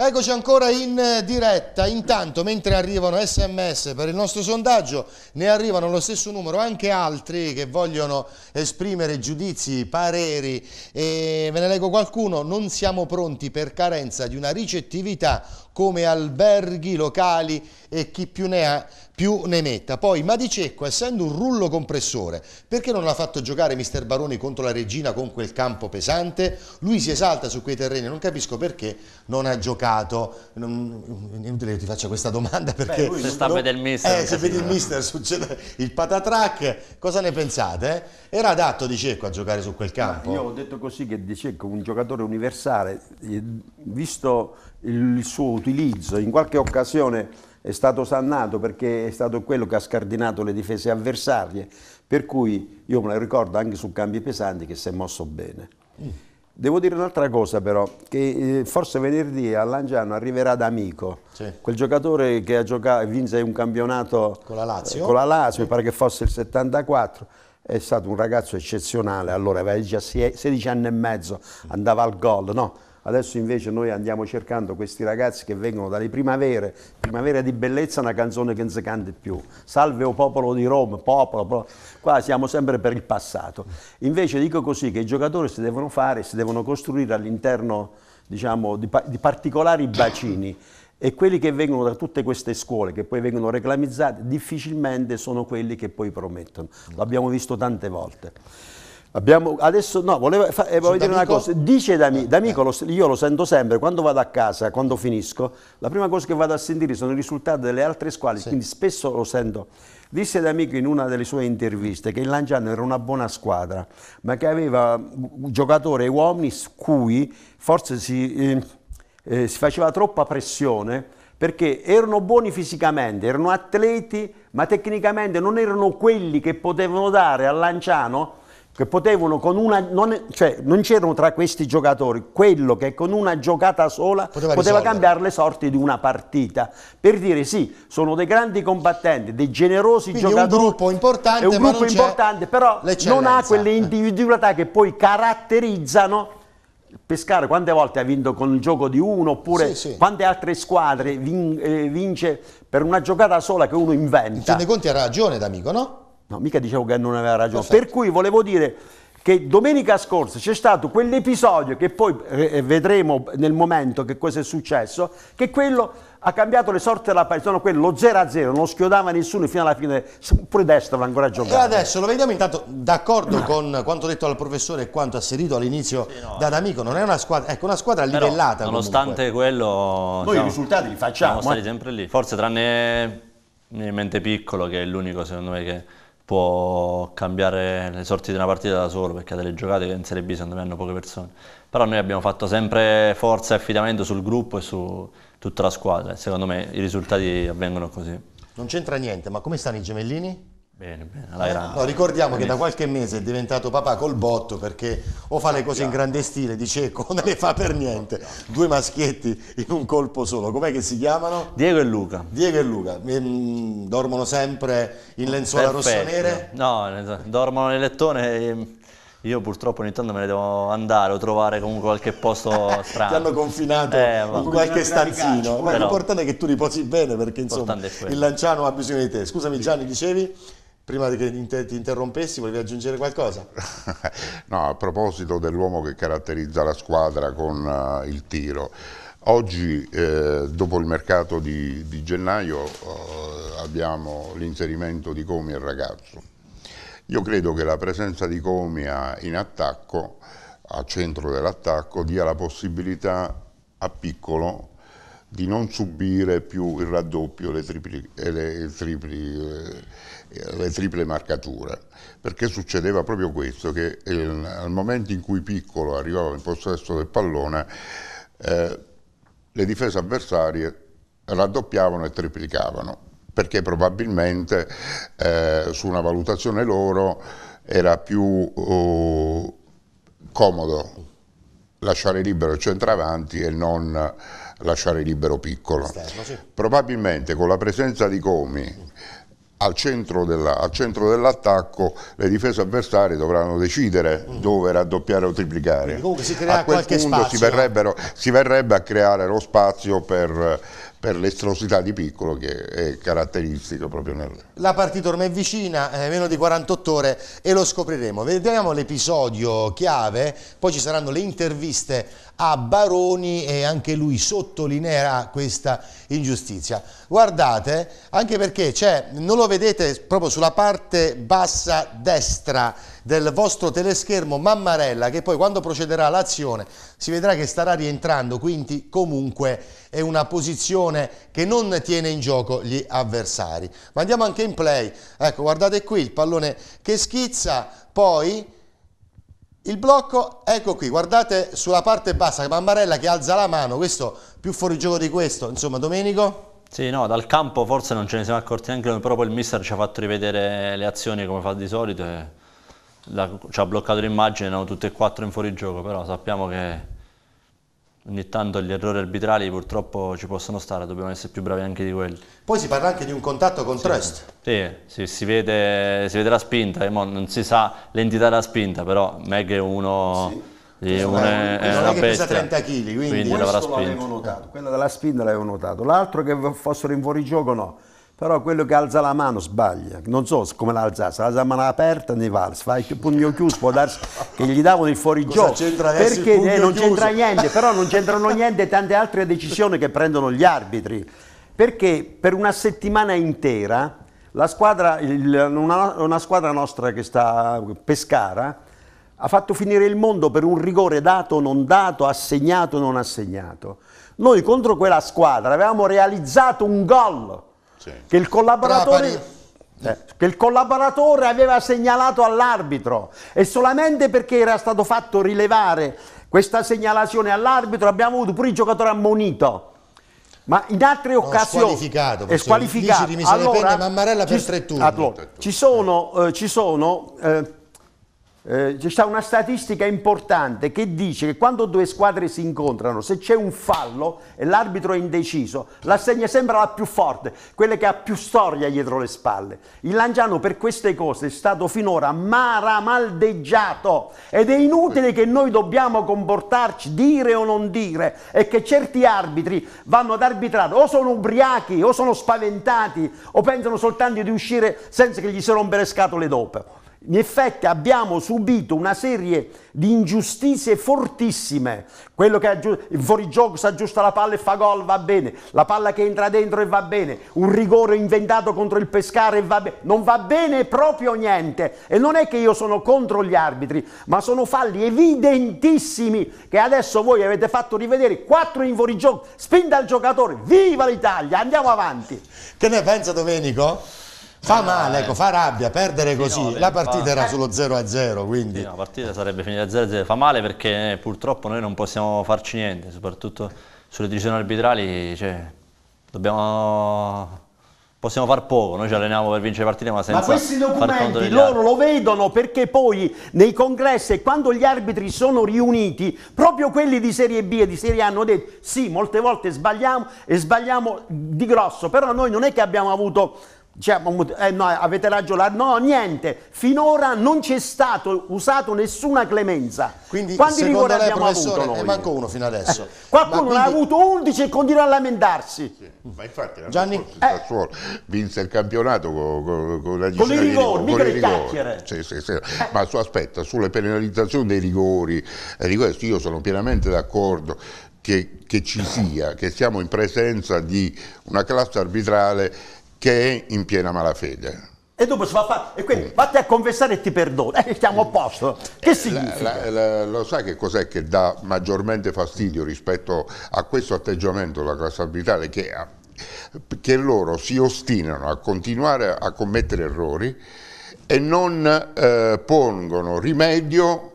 Eccoci ancora in eh, diretta, intanto mentre arrivano sms per il nostro sondaggio ne arrivano allo stesso numero anche altri che vogliono esprimere giudizi, pareri e ve ne leggo qualcuno, non siamo pronti per carenza di una ricettività come alberghi locali e chi più ne ha più ne metta. Poi Madicecco, essendo un rullo compressore, perché non ha fatto giocare mister Baroni contro la Regina con quel campo pesante? Lui si esalta su quei terreni, non capisco perché non ha giocato. Non, inutile che ti faccia questa domanda perché... Beh, se sta non, del mister. Eh, se vedi il mister succede il patatrack, cosa ne pensate? Eh? Era adatto Di Cecco a giocare su quel campo? Ma io ho detto così che Di Cecco, un giocatore universale, eh, visto il suo utilizzo, in qualche occasione è stato sannato perché è stato quello che ha scardinato le difese avversarie, per cui io me lo ricordo anche su cambi pesanti che si è mosso bene. Mm. Devo dire un'altra cosa però, che eh, forse venerdì a Langiano arriverà D'Amico, sì. quel giocatore che ha giocato, vinse un campionato con la Lazio, con la Lazio sì. mi pare che fosse il 74, è stato un ragazzo eccezionale, allora aveva già 16 anni e mezzo, andava al gol, no? Adesso invece noi andiamo cercando questi ragazzi che vengono dalle primavere, primavera di bellezza, una canzone che non si canta più. Salve o popolo di Roma, popolo, popolo, qua siamo sempre per il passato. Invece dico così che i giocatori si devono fare, si devono costruire all'interno diciamo, di, di particolari bacini e quelli che vengono da tutte queste scuole, che poi vengono reclamizzate, difficilmente sono quelli che poi promettono. L'abbiamo visto tante volte. Abbiamo, adesso no, volevo, fa, eh, volevo dire una cosa. Dice D'Amico, eh, eh. D'Amico lo, io lo sento sempre, quando vado a casa, quando finisco, la prima cosa che vado a sentire sono i risultati delle altre squadre, sì. quindi spesso lo sento. Disse D'Amico in una delle sue interviste che il Lanciano era una buona squadra, ma che aveva giocatori e uomini su cui forse si, eh, eh, si faceva troppa pressione perché erano buoni fisicamente, erano atleti, ma tecnicamente non erano quelli che potevano dare al Lanciano che potevano con una, non, cioè non c'erano tra questi giocatori quello che con una giocata sola poteva, poteva cambiare le sorti di una partita. Per dire sì, sono dei grandi combattenti, dei generosi Quindi giocatori. È un gruppo importante, è un gruppo importante però non ha quelle individualità che poi caratterizzano il Pescara quante volte ha vinto con il gioco di uno oppure sì, sì. quante altre squadre vin, eh, vince per una giocata sola che uno inventa. In fin dei conti ha ragione D'Amico, no? No, mica dicevo che non aveva ragione. Esatto. Per cui volevo dire che domenica scorsa c'è stato quell'episodio che poi eh, eh, vedremo nel momento che cosa è successo, che quello ha cambiato le sorte della partita, no, quello 0-0, non schiodava nessuno fino alla fine, pure destra l'ha ancora giocato. E adesso lo vediamo intanto d'accordo con quanto detto dal professore e quanto asserito all'inizio sì, no, da D'Amico, non è una squadra, ecco una squadra Però, livellata. Nonostante comunque. quello... Noi diciamo, i risultati li facciamo. Siamo stati eh. sempre lì, forse tranne in mente piccolo che è l'unico secondo me che può cambiare le sorti di una partita da solo perché ha delle giocate che in Serie B secondo me hanno poche persone però noi abbiamo fatto sempre forza e affidamento sul gruppo e su tutta la squadra e secondo me i risultati avvengono così non c'entra niente ma come stanno i gemellini? Bene, bene, alla eh, grande. No, ricordiamo bene. che da qualche mese è diventato papà col botto perché o fa le cose in grande stile di cieco o non le fa per niente. Due maschietti in un colpo solo. Com'è che si chiamano? Diego e Luca. Diego e Luca. Ehm, dormono sempre in lenzuola Perfetto. nere? No, dormono nel lettone e... Io purtroppo ogni tanto me ne devo andare o trovare comunque qualche posto strano. Ti hanno confinato eh, in qualche stanzino. Ma l'importante è che tu riposi bene perché insomma il Lanciano ha bisogno di te. Scusami Gianni, dicevi? prima che ti interrompessi, volevi aggiungere qualcosa? no, a proposito dell'uomo che caratterizza la squadra con uh, il tiro. Oggi, eh, dopo il mercato di, di gennaio, uh, abbiamo l'inserimento di Comi e Ragazzo. Io credo che la presenza di Comia in attacco, a centro dell'attacco, dia la possibilità a piccolo di non subire più il raddoppio le tripli, eh, le, tripli, eh, le triple marcature, perché succedeva proprio questo, che il, ehm, al momento in cui Piccolo arrivava in possesso del pallone, eh, le difese avversarie raddoppiavano e triplicavano, perché probabilmente eh, su una valutazione loro era più eh, comodo lasciare libero il centravanti e non lasciare libero piccolo. sì. Probabilmente con la presenza di Comi al centro, dell'attacco dell le difese avversarie dovranno decidere mm. dove raddoppiare o triplicare. a quel punto si, verrebbero, si, verrebbe a creare lo spazio per per l'estrosità di piccolo che è caratteristica proprio nel... La partita ormai è vicina, eh, meno di 48 ore e lo scopriremo. Vediamo l'episodio chiave, poi ci saranno le interviste a Baroni e anche lui sottolineerà questa ingiustizia. Guardate, anche perché cioè, non lo vedete proprio sulla parte bassa destra del vostro teleschermo Mammarella che poi quando procederà l'azione si vedrà che starà rientrando, quindi comunque è una posizione che non tiene in gioco gli avversari. Ma andiamo anche in play, ecco guardate qui il pallone che schizza, poi... Il blocco, ecco qui, guardate sulla parte bassa, Mammarella che alza la mano, questo più fuori gioco di questo, insomma Domenico? Sì, no, dal campo forse non ce ne siamo accorti neanche noi, però poi il mister ci ha fatto rivedere le azioni come fa di solito e la, ci ha bloccato l'immagine, erano tutte e quattro in fuorigioco, però sappiamo che ogni tanto gli errori arbitrali purtroppo ci possono stare, dobbiamo essere più bravi anche di quelli. Poi si parla anche di un contatto con sì, Trust. Sì, sì si, vede, si, vede, la spinta, eh, non si sa l'entità della spinta, però Meg è uno... Sì. Sì, uno è, è, è una che bestia. pesa 30 kg, quindi, quindi l'avevo notato, quella della spinta l'avevo notato. L'altro che fossero in fuori gioco no, però quello che alza la mano sbaglia, non so come l'ha la alzasse, alza la mano aperta ne va, se fa il pugno chiuso può darsi che gli davano il fuorigioco, perché eh, non c'entra niente, però non c'entrano niente tante altre decisioni che prendono gli arbitri, perché per una settimana intera squadra, il, una, una squadra nostra che sta a Pescara, ha fatto finire il mondo per un rigore dato o non dato, assegnato o non assegnato. Noi contro quella squadra avevamo realizzato un gol sì. che, il eh, che il collaboratore aveva segnalato all'arbitro e solamente perché era stato fatto rilevare questa segnalazione all'arbitro abbiamo avuto pure il giocatore ammonito ma in altre no, occasioni squalificato, è eh, squalificato allora, penne, Mammarella per ci, tre turni allora, ci sono, eh, ci sono eh, eh, c'è una statistica importante che dice che quando due squadre si incontrano, se c'è un fallo e l'arbitro è indeciso, la segna sempre la più forte, quella che ha più storia dietro le spalle. Il Lanciano per queste cose è stato finora maramaldeggiato ed è inutile che noi dobbiamo comportarci, dire o non dire, e che certi arbitri vanno ad arbitrare o sono ubriachi o sono spaventati o pensano soltanto di uscire senza che gli si rompe le scatole dopo. In effetti abbiamo subito una serie di ingiustizie fortissime. Quello che il fuorigioco si aggiusta la palla e fa gol va bene, la palla che entra dentro e va bene, un rigore inventato contro il pescare e va bene. Non va bene proprio niente. E non è che io sono contro gli arbitri, ma sono falli evidentissimi che adesso voi avete fatto rivedere. Quattro in fuorigioco, spinta il giocatore, viva l'Italia, andiamo avanti. Che ne pensa Domenico? fa male, ecco, fa rabbia perdere così. No, la partita fa... era eh. sullo 0 0, quindi sì, la partita sarebbe finita 0 a 0. Fa male perché eh, purtroppo noi non possiamo farci niente, soprattutto sulle decisioni arbitrali, cioè, dobbiamo possiamo far poco, noi ci alleniamo per vincere partite ma senza Ma questi documenti loro lo vedono perché poi nei congressi quando gli arbitri sono riuniti, proprio quelli di Serie B e di Serie A hanno detto sì, molte volte sbagliamo e sbagliamo di grosso, però noi non è che abbiamo avuto cioè, eh, no, avete ragione, no, niente, finora non c'è stato usato nessuna clemenza. Quindi, Quanti rigori lei, abbiamo Ne manco uno fino adesso. Eh, qualcuno quindi... ne ha avuto 11 e continua a lamentarsi. Sì, ma infatti Gianni... scorso eh. vinse il campionato con, con, con la Con i rigori, mica le chiacchiere. Sì, sì, sì. Eh. Ma su, aspetta, sulle penalizzazioni dei rigori, di eh, questo io sono pienamente d'accordo. Che, che ci sia, che siamo in presenza di una classe arbitrale che è in piena malafede. E dopo si va fa fare, e quindi mm. vatti a confessare e ti perdona, e eh, stiamo a mm. posto. Che eh, significa? La, la, lo sai che cos'è che dà maggiormente fastidio rispetto a questo atteggiamento della classe arbitrale? Che, ah, che loro si ostinano a continuare a commettere errori e non eh, pongono rimedio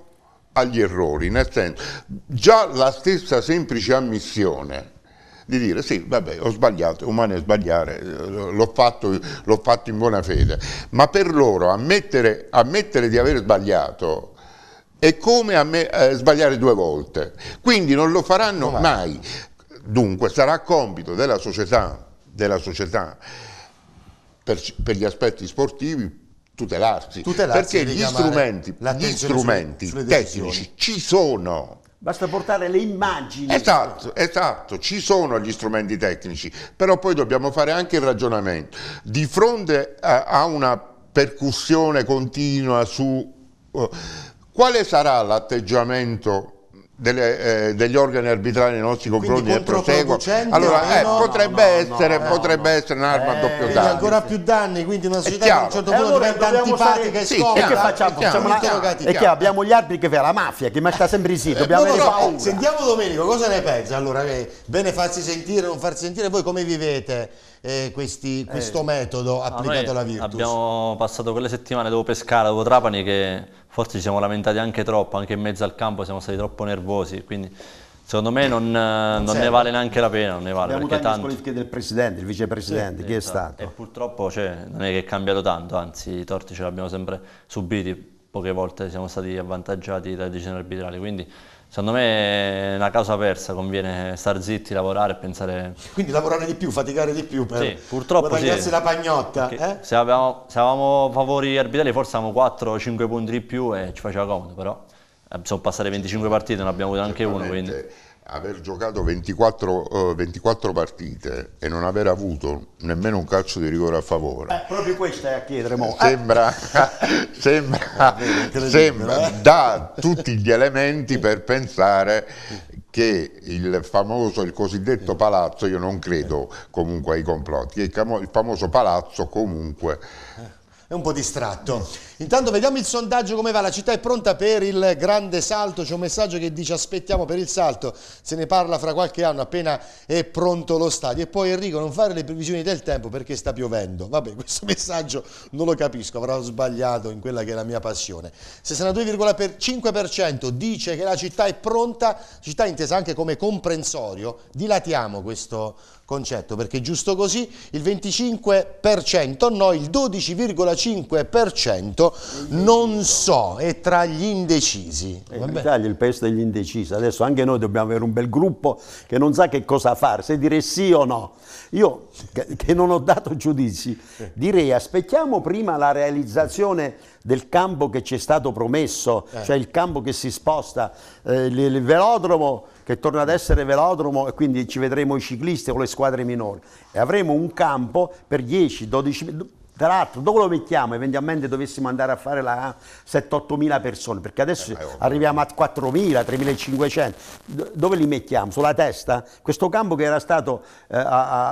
agli errori, nel senso, già la stessa semplice ammissione di dire sì, vabbè, ho sbagliato, è umano sbagliare, l'ho fatto, fatto, in buona fede, ma per loro ammettere, ammettere di aver sbagliato è come me, eh, sbagliare due volte, quindi non lo faranno no, mai. Dunque sarà compito della società, della società per, per gli aspetti sportivi, tutelarsi, tutelarsi perché gli strumenti, gli strumenti sulle, tecnici ci sono Basta portare le immagini. Esatto, esatto, ci sono gli strumenti tecnici, però poi dobbiamo fare anche il ragionamento. Di fronte a una percussione continua su eh, quale sarà l'atteggiamento delle, eh, degli organi arbitrali nei nostri confronti del proseguo allora eh, no, potrebbe, no, essere, no, eh, potrebbe essere un'arma a eh, doppio danno ancora più danni quindi una società a un certo eh, punto allora diventa antipatica sì, scomoda che facciamo? facciamo una, interrogati e che abbiamo gli arbitri che fa la mafia che sta sempre sì dobbiamo avere paura sentiamo Domenico cosa ne pensa allora bene farsi sentire non farsi sentire voi come vivete eh, questi, eh. questo eh, metodo applicato alla Virtus? Abbiamo passato quelle settimane dopo Pescara, dopo Trapani, che forse ci siamo lamentati anche troppo, anche in mezzo al campo siamo stati troppo nervosi, quindi secondo me non, non, eh, non ne certo. vale neanche la pena. Non ne vale, Abbiamo avuto le anche del presidente, il vicepresidente, sì, chi è esatto. stato? E purtroppo cioè, non è che è cambiato tanto, anzi i torti ce li abbiamo sempre subiti, poche volte siamo stati avvantaggiati dalle decisioni arbitrali, quindi Secondo me è una causa persa, conviene star zitti, lavorare e pensare... Quindi lavorare di più, faticare di più per sì, purtroppo guadagnarsi sì. la pagnotta. Eh? Se, avevamo, se, avevamo, favori arbitrali forse avevamo 4 5 punti di più e ci faceva comodo, però sono passate 25 partite, ne abbiamo avuto anche uno, quindi aver giocato 24, uh, 24, partite e non aver avuto nemmeno un calcio di rigore a favore. Eh, proprio questo è a chiedere. Mo. Eh, ah. Sembra, eh. sembra, sembra dà tutti gli elementi per pensare che il famoso, il cosiddetto palazzo, io non credo comunque ai complotti, il famoso palazzo comunque è un po' distratto. Intanto vediamo il sondaggio come va, la città è pronta per il grande salto, c'è un messaggio che dice aspettiamo per il salto, se ne parla fra qualche anno appena è pronto lo stadio. E poi Enrico non fare le previsioni del tempo perché sta piovendo. Vabbè, questo messaggio non lo capisco, avrò sbagliato in quella che è la mia passione. 62,5% dice che la città è pronta, città intesa anche come comprensorio, dilatiamo questo concetto perché giusto così, il 25% no, il 12,5% 95% non so è tra gli indecisi. Eh, L'Italia è il paese degli indecisi, adesso anche noi dobbiamo avere un bel gruppo che non sa che cosa fare, se dire sì o no. Io che non ho dato giudizi eh. direi aspettiamo prima la realizzazione del campo che ci è stato promesso, eh. cioè il campo che si sposta, eh, il velodromo che torna ad essere velodromo e quindi ci vedremo i ciclisti o le squadre minori e avremo un campo per 10, 12, tra l'altro, dove lo mettiamo? Eventualmente dovessimo andare a fare la 7-8 mila persone, perché adesso eh, arriviamo a 4 mila, 3.500. Dove li mettiamo? Sulla testa? Questo campo che era stato, eh,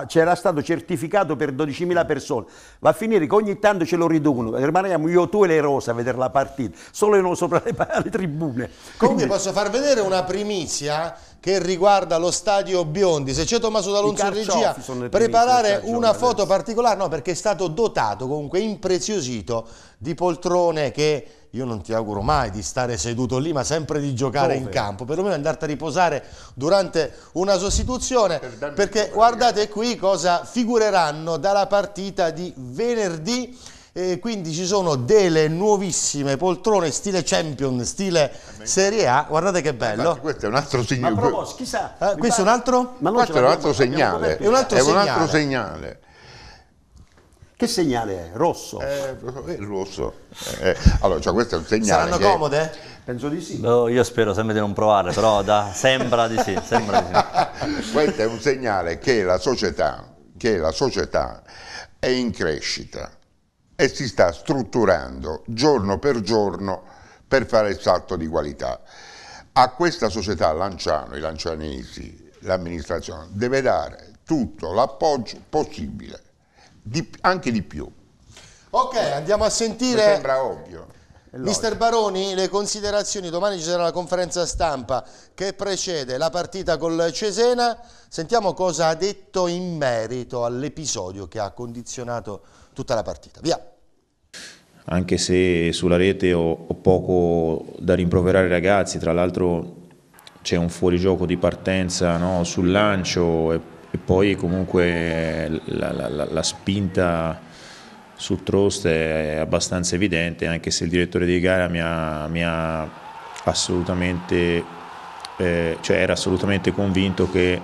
c'era stato certificato per 12 mila persone, va a finire che ogni tanto ce lo riducono. Rimaniamo io, tu e le rose a vedere la partita, solo noi sopra le, le tribune. Comunque Quindi... posso far vedere una primizia? che riguarda lo stadio Biondi. Se c'è Tommaso D'Alonso in regia, preparare una adesso. foto particolare, no, perché è stato dotato, comunque impreziosito, di poltrone che io non ti auguro mai di stare seduto lì, ma sempre di giocare Dove? in campo, perlomeno andarti a riposare durante una sostituzione, per perché guardate qui cosa figureranno dalla partita di venerdì e quindi ci sono delle nuovissime poltrone stile Champion, stile Serie A. Guardate che bello. Infatti, questo è un altro segnale. Ma proposito, chissà. Eh, questo è un altro? Ma questo è un altro segnale. È un altro, è un altro segnale. Che segnale è? Rosso? Eh, è rosso. Eh, allora, cioè, questo è un segnale. Saranno che... comode? Penso di sì. No, boh, io spero sempre di non provare, però da... sembra di sì. Sembra di sì. questo è un segnale che la società, che la società è in crescita e si sta strutturando giorno per giorno per fare il salto di qualità. A questa società Lanciano, i lancianesi, l'amministrazione deve dare tutto l'appoggio possibile, di, anche di più. Ok, andiamo a sentire... Mi sembra ovvio. Mister Baroni, le considerazioni, domani ci sarà la conferenza stampa che precede la partita col Cesena, sentiamo cosa ha detto in merito all'episodio che ha condizionato tutta la partita. Via! anche se sulla rete ho, ho poco da rimproverare ai ragazzi, tra l'altro c'è un fuorigioco di partenza no? sul lancio e, e, poi comunque la, la, la spinta sul trost è abbastanza evidente, anche se il direttore di gara mi ha, mi ha assolutamente, eh, cioè era assolutamente convinto che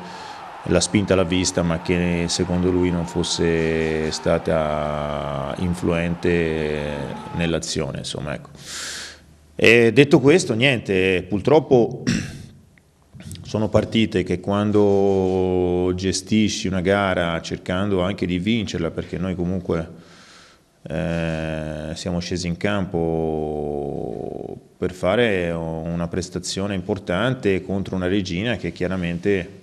la spinta alla vista ma che secondo lui non fosse stata influente nell'azione. Insomma, ecco. detto questo, niente, purtroppo sono partite che quando gestisci una gara cercando anche di vincerla, perché noi comunque eh, siamo scesi in campo per fare una prestazione importante contro una regina che chiaramente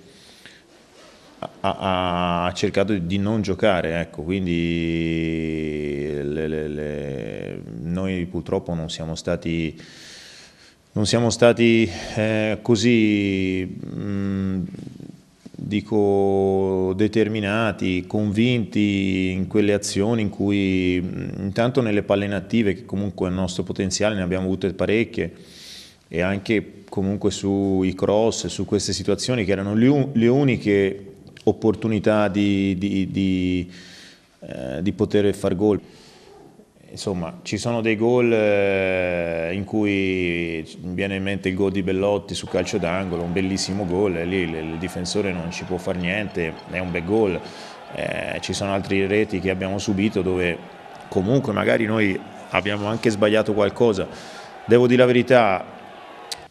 ha, ha, cercato di non giocare, ecco, quindi le, le, le, noi purtroppo non siamo stati, non siamo stati eh, così, mh, mm, dico, determinati, convinti in quelle azioni in cui mm, intanto nelle palle native, che comunque è il nostro potenziale, ne abbiamo avute parecchie, e anche comunque sui cross, su queste situazioni che erano le uniche opportunità di, di, di, eh, di poter far gol. Insomma, ci sono dei gol eh, in cui mi viene in mente il gol di Bellotti su calcio d'angolo, un bellissimo gol, lì il difensore non ci può fare niente, è un bel gol. Eh, ci sono altri reti che abbiamo subito dove comunque magari noi abbiamo anche sbagliato qualcosa. Devo dire la verità,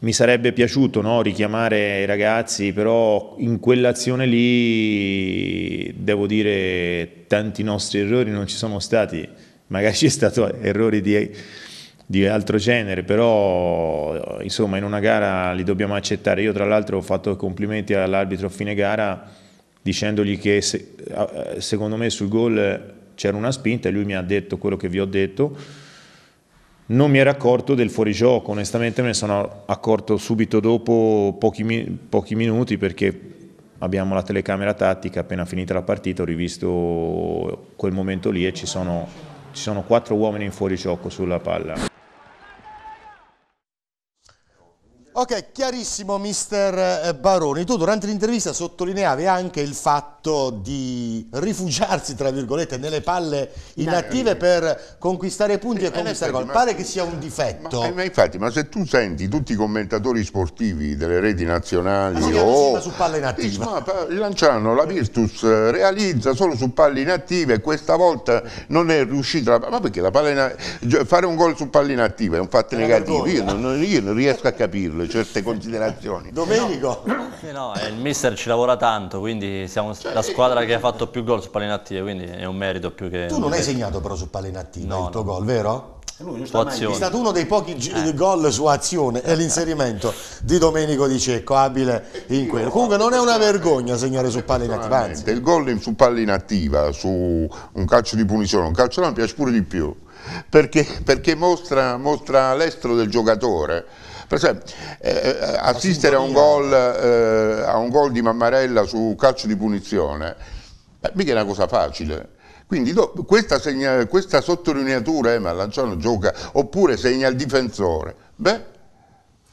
mi sarebbe piaciuto no, richiamare i ragazzi, però in quell'azione lì devo dire tanti nostri errori non ci sono stati, magari c'è stato errori di, di altro genere, però insomma in una gara li dobbiamo accettare. Io tra l'altro ho fatto complimenti all'arbitro a fine gara dicendogli che se, secondo me sul gol c'era una spinta e lui mi ha detto quello che vi ho detto non mi ero accorto del fuorigioco, onestamente me ne sono accorto subito dopo pochi, pochi minuti perché abbiamo la telecamera tattica, appena finita la partita ho rivisto quel momento lì e ci sono, ci sono quattro uomini in fuorigioco sulla palla. Ok, chiarissimo mister eh, Baroni, tu durante l'intervista sottolineavi anche il fatto di rifugiarsi, tra virgolette, nelle palle inattive per conquistare punti e, e conquistare gol, pare che sia un difetto. Ma, ma, infatti, ma se tu senti tutti i commentatori sportivi delle reti nazionali ma o... su palle inattive. Ma, lanciano la Virtus, eh, realizza solo su palle inattive e questa volta non è riuscita, ma perché la palla in... fare un gol su palle inattive è un fatto è negativo, io non, io non riesco a capirlo piacevole certe considerazioni. Domenico! Eh no, il mister ci lavora tanto, quindi siamo cioè, la squadra che ha fatto più gol su palline attive, quindi è un merito più che... Tu non hai segnato però su pallinattive no, il tuo no. gol, vero? Eh, lui, è stato uno dei pochi eh. gol su azione e eh. l'inserimento di Domenico Di Cecco abile in quello comunque non è una vergogna segnare su palla inattiva anzi il gol su palla inattiva su un calcio di punizione un calcio là mi piace pure di più perché, perché mostra, mostra l'estro del giocatore perché, eh, eh, assistere a un, gol, eh, a un, gol, di Mammarella su calcio di punizione, beh, mica è una cosa facile. Quindi do, questa, segna, questa, sottolineatura, eh, ma Lanciano gioca, oppure segna il difensore, beh,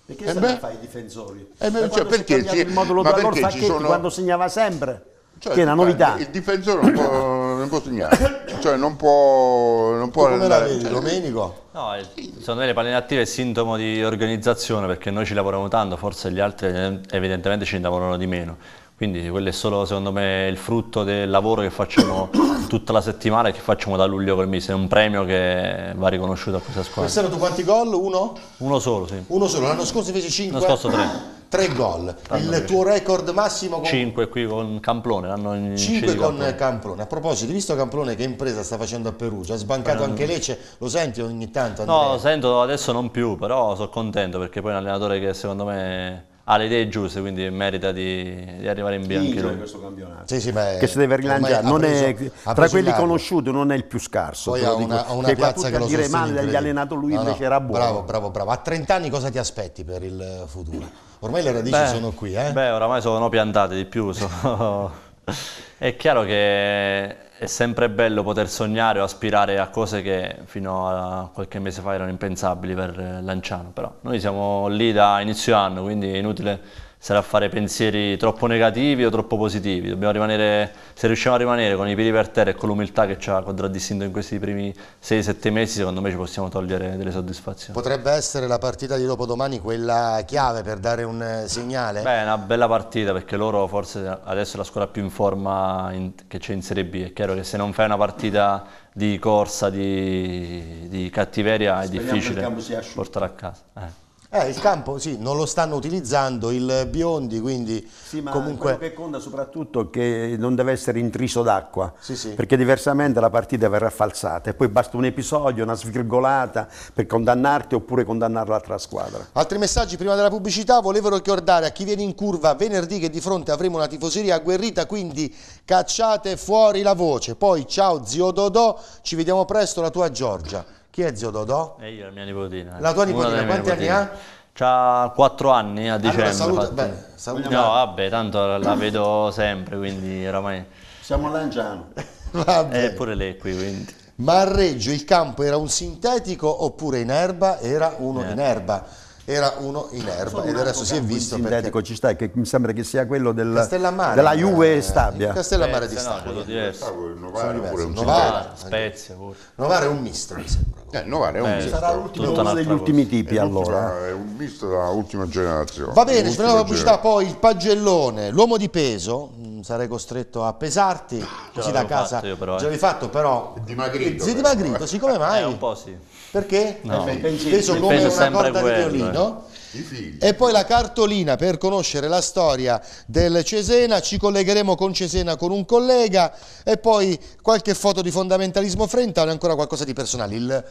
perché eh beh, fa i difensori? Eh beh, cioè, perché, il modulo ma perché Facchetti sono... quando segnava sempre, cioè, che è una novità. Il difensore un po'... non può segnare, cioè non può, non può come la vedi, Domenico? No, secondo me le palline attive è sintomo di organizzazione perché noi ci lavoriamo tanto, forse gli altri eh, evidentemente ci lavorano di meno. Quindi quello è solo secondo me il frutto del lavoro che facciamo tutta la settimana e che facciamo da luglio col mese, è un premio che va riconosciuto a questa squadra. Quest'anno tu quanti gol? Uno? Uno solo, sì. Uno solo, l'anno scorso fece 5. L'anno scorso 3 tre gol. Il tuo record massimo con... 5 qui con Camplone. L'hanno 5 con Camplone. Camplone. A proposito, hai visto Camplone che impresa sta facendo a Perugia? Ha sbancato eh, anche Lecce? Lo senti ogni tanto? Andrea? No, lo sento adesso non più, però sono contento perché poi è un allenatore che secondo me ha le idee giuste, quindi merita di, di arrivare in B anche lui. Cioè, questo campionato. Sì, sì, beh, che si deve rilanciare, preso, è, tra quelli conosciuti non è il più scarso. Poi ha una, dico, una che piazza che lo dire male degli allenatori, lui no, invece no, era buono. Bravo, bravo, bravo. A 30 anni cosa ti aspetti per il futuro? Ormai le radici beh, sono qui, eh? Beh, oramai sono piantate di più. Sono... è chiaro che è sempre bello poter sognare o aspirare a cose che fino a qualche mese fa erano impensabili per Lanciano, però noi siamo lì da inizio anno, quindi è inutile sarà a fare pensieri troppo negativi o troppo positivi. Dobbiamo rimanere, se riusciamo a rimanere con i piedi per terra e con l'umiltà che ci ha contraddistinto in questi primi 6-7 mesi, secondo me ci possiamo togliere delle soddisfazioni. Potrebbe essere la partita di dopodomani quella chiave per dare un eh, segnale? Beh, è una bella partita perché loro forse adesso è la squadra più in forma in, che c'è in Serie B. È chiaro che se non fai una partita di corsa, di, di cattiveria, Speriamo è difficile portare a casa. Eh. Eh, il campo sì, non lo stanno utilizzando il Biondi, quindi sì, ma comunque... quello che conta soprattutto è che non deve essere intriso d'acqua, sì, sì. perché diversamente la partita verrà falsata e poi basta un episodio, una svirgolata per condannarti oppure condannare l'altra squadra. Altri messaggi prima della pubblicità, volevo ricordare a chi viene in curva venerdì che di fronte avremo una tifoseria agguerrita, quindi cacciate fuori la voce. Poi ciao zio Dodò, ci vediamo presto, la tua Giorgia. Chi è zio Dodò? E io, la mia nipotina. La tua nipotina, quanti anni ha? C'ha 4 anni a dicembre. Allora, saluta, beh, saluta. No, vabbè, tanto la vedo sempre, quindi oramai... Siamo a Lanciano. Vabbè. pure lei qui, quindi. Ma a Reggio il campo era un sintetico oppure in erba? Era uno eh. in erba era uno in ah, erba ed adesso si è visto il sintetico perché... ci sta che mi sembra che sia quello del, della Juve eh, Stabia Castellammare eh, di Stabia no, Novara pure un Novara, Spezia pure. Novara è un misto mi sembra eh, Novara è un misto sarà l'ultimo uno degli ultimi tipi allora è un misto della ultima generazione va bene, finita la pubblicità poi il pagellone l'uomo di peso sarei costretto a pesarti, ah, così da casa io però, già eh. l'hai fatto però... Dimagrito. Sei eh. dimagrito, sì come mai? Eh, un po' sì. Perché? No. Eh, peso come peso una corda quello, di violino. Eh. E poi la cartolina per conoscere la storia del Cesena, ci collegheremo con Cesena con un collega e poi qualche foto di fondamentalismo frentano e ancora qualcosa di personale. Il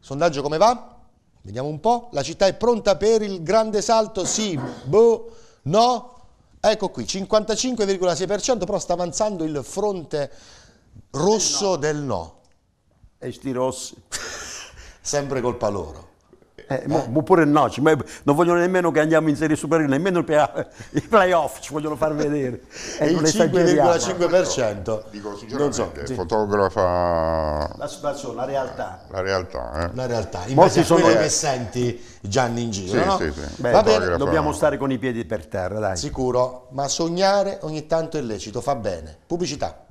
sondaggio come va? Vediamo un po'. La città è pronta per il grande salto? Sì, boh, no, Ecco qui, 55,6%, però sta avanzando il fronte rosso del no. Del no. E sti rossi. Sempre colpa loro. Eh, mo, pure no, ma non vogliono nemmeno che andiamo in serie superiore, nemmeno i playoff ci vogliono far vedere. Eh, il 5,5%. Dico sinceramente, so, sì. fotografa la situazione, la realtà. La realtà, eh. La realtà. In Molti sono quello che senti Gianni in giro, sì, no? sì, sì. Beh, Va bene, dobbiamo stare con i piedi per terra, dai. Sicuro, ma sognare ogni tanto è lecito, fa bene. Pubblicità.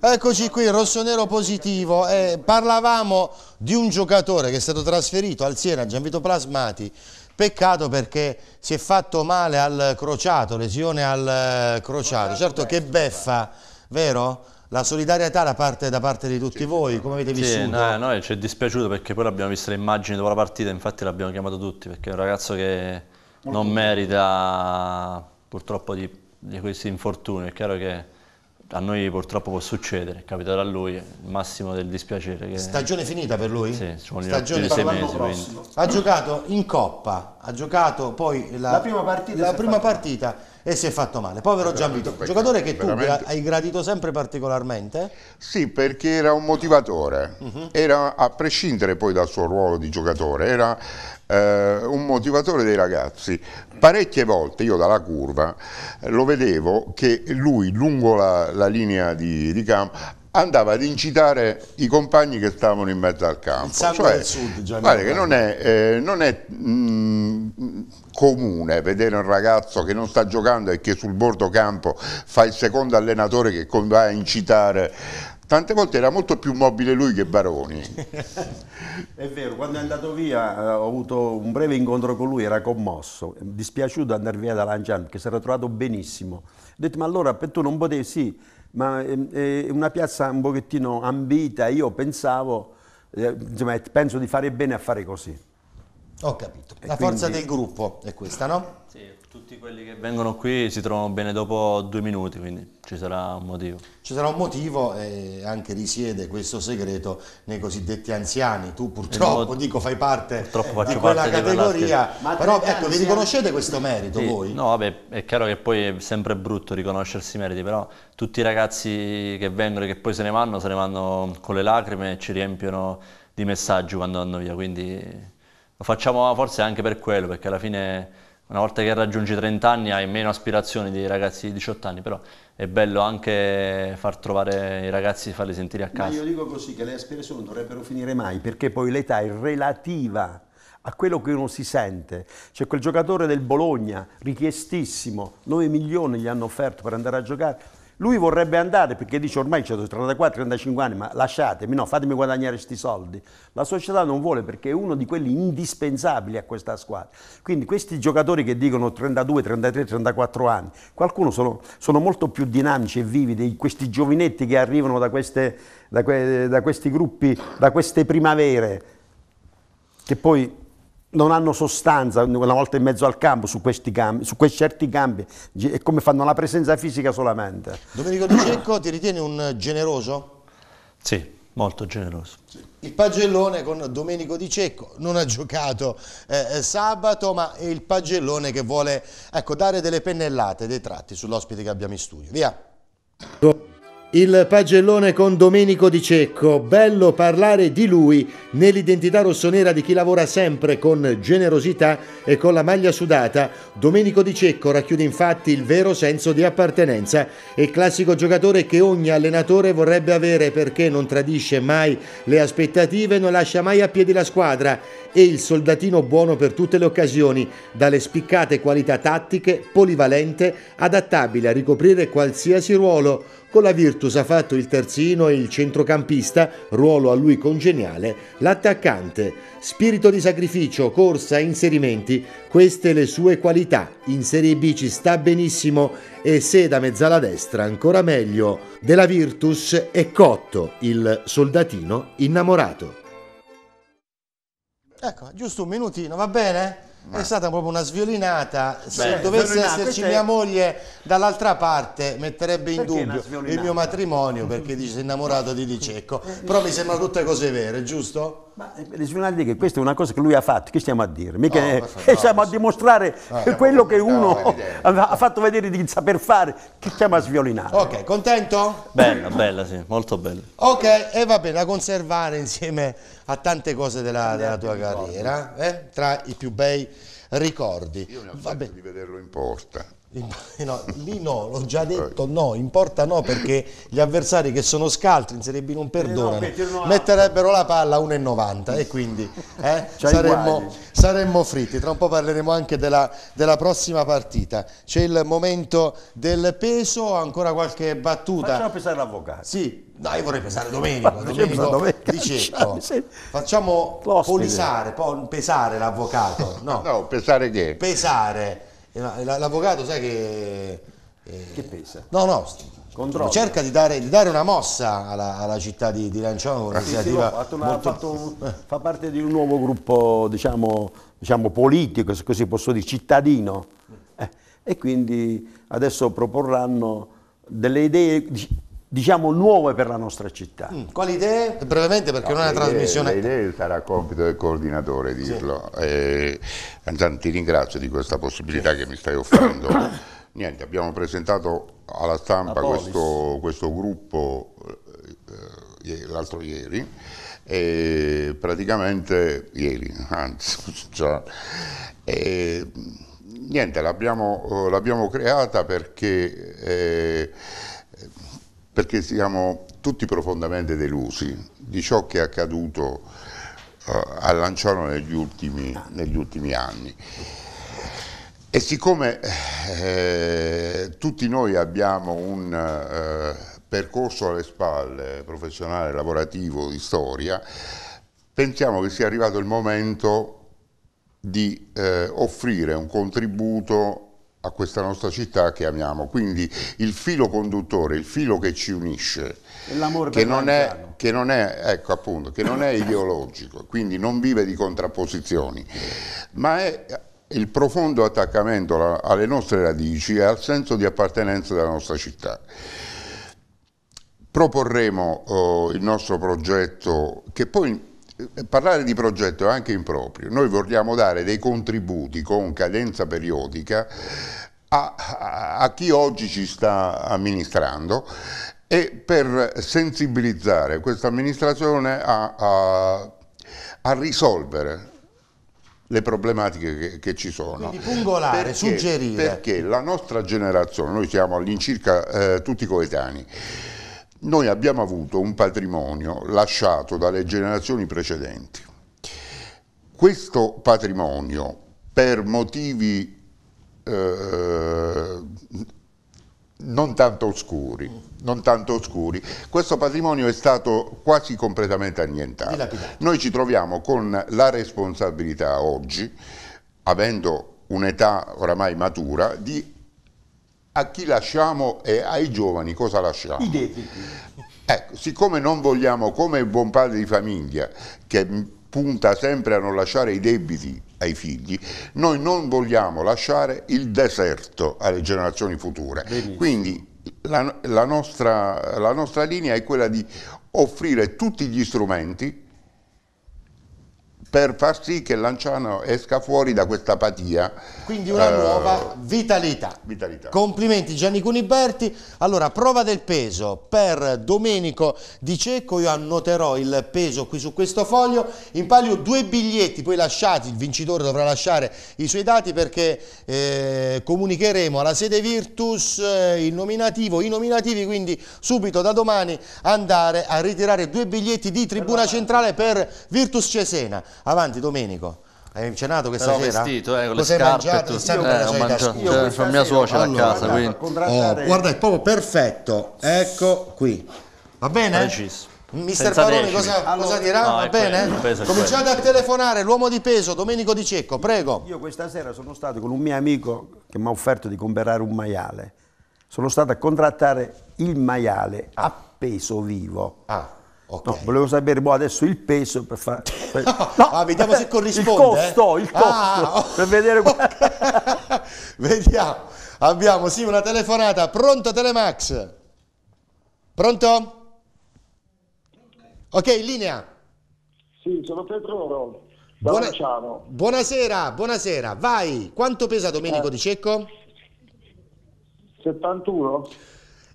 Eccoci qui, rossonero positivo. Eh, parlavamo di un giocatore che è stato trasferito al Siena, Gianvito Plasmati. Peccato perché si è fatto male al crociato, lesione al eh, crociato. Certo che beffa, vero? La solidarietà da parte, da parte di tutti voi, come avete vissuto? Sì, no, noi ci è dispiaciuto perché poi l'abbiamo vista le immagini dopo la partita, infatti l'abbiamo chiamato tutti perché è un ragazzo che non merita purtroppo di, di questi infortuni, è chiaro che a noi purtroppo può succedere, capiterà a lui il massimo del dispiacere. Che... Stagione finita per lui? Sì, ci vogliono Stagione sei mesi. Ha giocato in Coppa, ha giocato poi la, la prima partita. La prima partita e si è fatto male. Povero Gianvito, giocatore che veramente... tu hai gradito sempre particolarmente? Sì, perché era un motivatore, uh mhm. -huh. era, a prescindere poi dal suo ruolo di giocatore, era eh, un motivatore dei ragazzi. Parecchie volte io dalla curva lo vedevo che lui lungo la, la linea di, di campo andava ad incitare i compagni che stavano in mezzo al campo. Cioè, del sud, Gianni guarda che non è, eh, non è mh, mm, comune vedere un ragazzo che non sta giocando e che sul bordo campo fa il secondo allenatore che va a incitare tante volte era molto più mobile lui che Baroni. è vero, quando è andato via eh, ho avuto un breve incontro con lui, era commosso, dispiaciuto andare via da Lanciano, che si era trovato benissimo. Ho detto, ma allora per tu non potevi, sì, ma ehm, è una piazza un pochettino ambita, io pensavo, eh, insomma, penso di fare bene a fare così. Ho capito, la e forza quindi... del gruppo è questa, no? Tutti quelli che vengono qui si trovano bene dopo due minuti, quindi ci sarà un motivo. Ci sarà un motivo e anche risiede questo segreto nei cosiddetti anziani. Tu purtroppo, dico, fai parte di quella parte categoria, di però ecco, vi riconoscete questo merito sì, voi? No, vabbè, è chiaro che poi è sempre brutto riconoscersi i meriti, però tutti i ragazzi che vengono e che poi se ne vanno, se ne vanno con le lacrime e ci riempiono di messaggi quando vanno via, quindi lo facciamo forse anche per quello, perché alla fine una volta che raggiungi 30 anni hai meno aspirazioni dei ragazzi di 18 anni, però è bello anche far trovare i ragazzi, farli sentire a casa. Ma io dico così, che le aspirazioni non dovrebbero finire mai, perché poi l'età è relativa a quello che uno si sente. C'è quel giocatore del Bologna, richiestissimo, 9 milioni gli hanno offerto per andare a giocare, lui vorrebbe andare perché dice ormai ho 34-35 anni, ma lasciatemi, no, fatemi guadagnare questi soldi. La società non vuole perché è uno di quelli indispensabili a questa squadra. Quindi questi giocatori che dicono 32, 33, 34 anni, qualcuno sono, sono molto più dinamici e vivi di questi giovinetti che arrivano da, queste, da, que, da questi gruppi, da queste primavere, che poi non hanno sostanza una volta in mezzo al campo su questi, campi, su questi certi campi è come fanno la presenza fisica solamente. Domenico Di Cecco ti ritieni un generoso? Sì, molto generoso. Il pagellone con Domenico Di Cecco non ha giocato eh, eh, sabato ma è il pagellone che vuole ecco, dare delle pennellate, dei tratti sull'ospite che abbiamo in studio. Via! il pagellone con Domenico Di Cecco, bello parlare di lui nell'identità rossonera di chi lavora sempre con generosità e con la maglia sudata. Domenico Di Cecco racchiude infatti il vero senso di appartenenza e classico giocatore che ogni allenatore vorrebbe avere perché non tradisce mai le aspettative, non lascia mai a piedi la squadra È il soldatino buono per tutte le occasioni, dalle spiccate qualità tattiche, polivalente, adattabile a ricoprire qualsiasi ruolo con la Virtus ha fatto il terzino e il centrocampista, ruolo a lui congeniale, l'attaccante. Spirito di sacrificio, corsa, inserimenti, queste le sue qualità. In Serie B ci sta benissimo e se da mezzala destra ancora meglio. Della Virtus è Cotto, il soldatino innamorato. Ecco, giusto un minutino, va bene? Ma... È stata proprio una sviolinata. Beh, Se dovesse esserci mia moglie dall'altra parte, metterebbe in dubbio il mio matrimonio perché dice innamorato di Dicecco. Eh, eh. Però mi sembrano tutte cose vere, giusto? Ma eh, le risvelargli che questa è una cosa che lui ha fatto, che stiamo a dire? Mica no, è, no, stiamo no, a dimostrare quello che uno ha fatto vedere di saper fare, che stiamo a sviolinare. Ok, contento? Bella, bella, sì, molto bella. Ok, e va bene, a conservare insieme a tante cose della, della tua carriera, eh? tra i più bei ricordi. Io mi aspetto di vederlo in porta. Eh, no, lì no, l'ho già detto no, in porta no perché gli avversari che sono scaltri in Serie B non perdonano, eh metterebbero la palla a 1,90 e eh, quindi eh, saremmo, saremmo, fritti. Tra un po' parleremo anche della, della prossima partita. C'è il momento del peso, ancora qualche battuta. Facciamo pesare l'avvocato. Sì, No, io vorrei pesare domenica. Domenico, domenica dicevo, facciamo polisare, pesare l'avvocato. No. no, pesare che? Pesare. Eh, eh, l'avvocato sai che... Eh, che pesa? No, no, Controllo. cerca di dare, di dare, una mossa alla, alla città di, di Lanciano, un'iniziativa sì, sì, molto... fa parte di un nuovo gruppo, diciamo, diciamo politico, se così posso dire, cittadino. Mm. Eh, e quindi adesso proporranno delle idee diciamo nuove per la nostra città. Mm, quali idee? Brevemente perché no, non è una trasmissione... Le idee sarà compito del coordinatore dirlo. Sì. Eh, ti ringrazio di questa possibilità sì. che mi stai offrendo. Niente, abbiamo presentato alla stampa questo, questo, gruppo eh, eh, l'altro ieri e praticamente ieri, anzi, cioè, eh, niente, l'abbiamo creata perché eh, perché siamo tutti profondamente delusi di ciò che è accaduto eh, a Lanciano negli ultimi, negli ultimi anni. E siccome eh, tutti noi abbiamo un eh, percorso alle spalle professionale, lavorativo, di storia, pensiamo che sia arrivato il momento di eh, offrire un contributo a questa nostra città che amiamo. Quindi il filo conduttore, il filo che ci unisce, che non, è, che non, è, ecco appunto, che non è ideologico, quindi non vive di contrapposizioni, ma è il profondo attaccamento alle nostre radici e al senso di appartenenza della nostra città. Proporremo eh, il nostro progetto che poi eh, parlare di progetto è anche improprio, noi vogliamo dare dei contributi con cadenza periodica a, a, a chi oggi ci sta amministrando e per sensibilizzare questa amministrazione a, a, a risolvere le problematiche che, che, ci sono. Quindi pungolare, perché, suggerire. Perché la nostra generazione, noi siamo all'incirca eh, tutti coetanei, noi abbiamo avuto un patrimonio lasciato dalle generazioni precedenti. Questo patrimonio, per motivi eh, non tanto oscuri, non tanto oscuri. Questo patrimonio è stato quasi completamente annientato. Noi ci troviamo con la responsabilità oggi, avendo un'età oramai matura, di a chi lasciamo e ai giovani cosa lasciamo? I debiti. Ecco, siccome non vogliamo, come buon padre di famiglia, che punta sempre a non lasciare i debiti ai figli, noi non vogliamo lasciare il deserto alle generazioni future. Benissimo. Quindi la, la, nostra, la nostra linea è quella di offrire tutti gli strumenti per far sì che Lanciano esca fuori da questa apatia. Quindi una uh, nuova vitalità. vitalità. Complimenti Gianni Cuniberti. Allora, prova del peso per Domenico Di Cecco, io annoterò il peso qui su questo foglio, in palio due biglietti poi lasciati, il vincitore dovrà lasciare i suoi dati perché eh, comunicheremo alla sede Virtus eh, il nominativo, i nominativi, quindi subito da domani andare a ritirare due biglietti di Tribuna Centrale per Virtus Cesena. Avanti Domenico. Hai cenato questa Però sera? vestito, eh, con le scarpe sera, eh, mangiato, io cioè, sera, mia suocera allora, a casa, quindi. Oh, guarda, è proprio perfetto. Ecco qui. Va bene? Preciso. Mister Paroni cosa, allora, cosa, dirà? No, Va bene? Quello, Cominciate a telefonare, l'uomo di peso, Domenico Di Cecco, prego. Io questa sera sono stato con un mio amico che mi ha offerto di comprare un maiale. Sono stato a contrattare il maiale a peso vivo. Ah. Okay. No, volevo sapere boh, adesso il peso per fare. No, ah, vediamo se corrisponde. Il costo, eh? il costo ah, per vedere. Okay. vediamo. Abbiamo sì una telefonata. Pronto Telemax? Pronto? Ok, in linea. Sì, sono Petroro. Buona... Buonasera, buonasera. Vai, quanto pesa Domenico eh. Di Cecco? 71.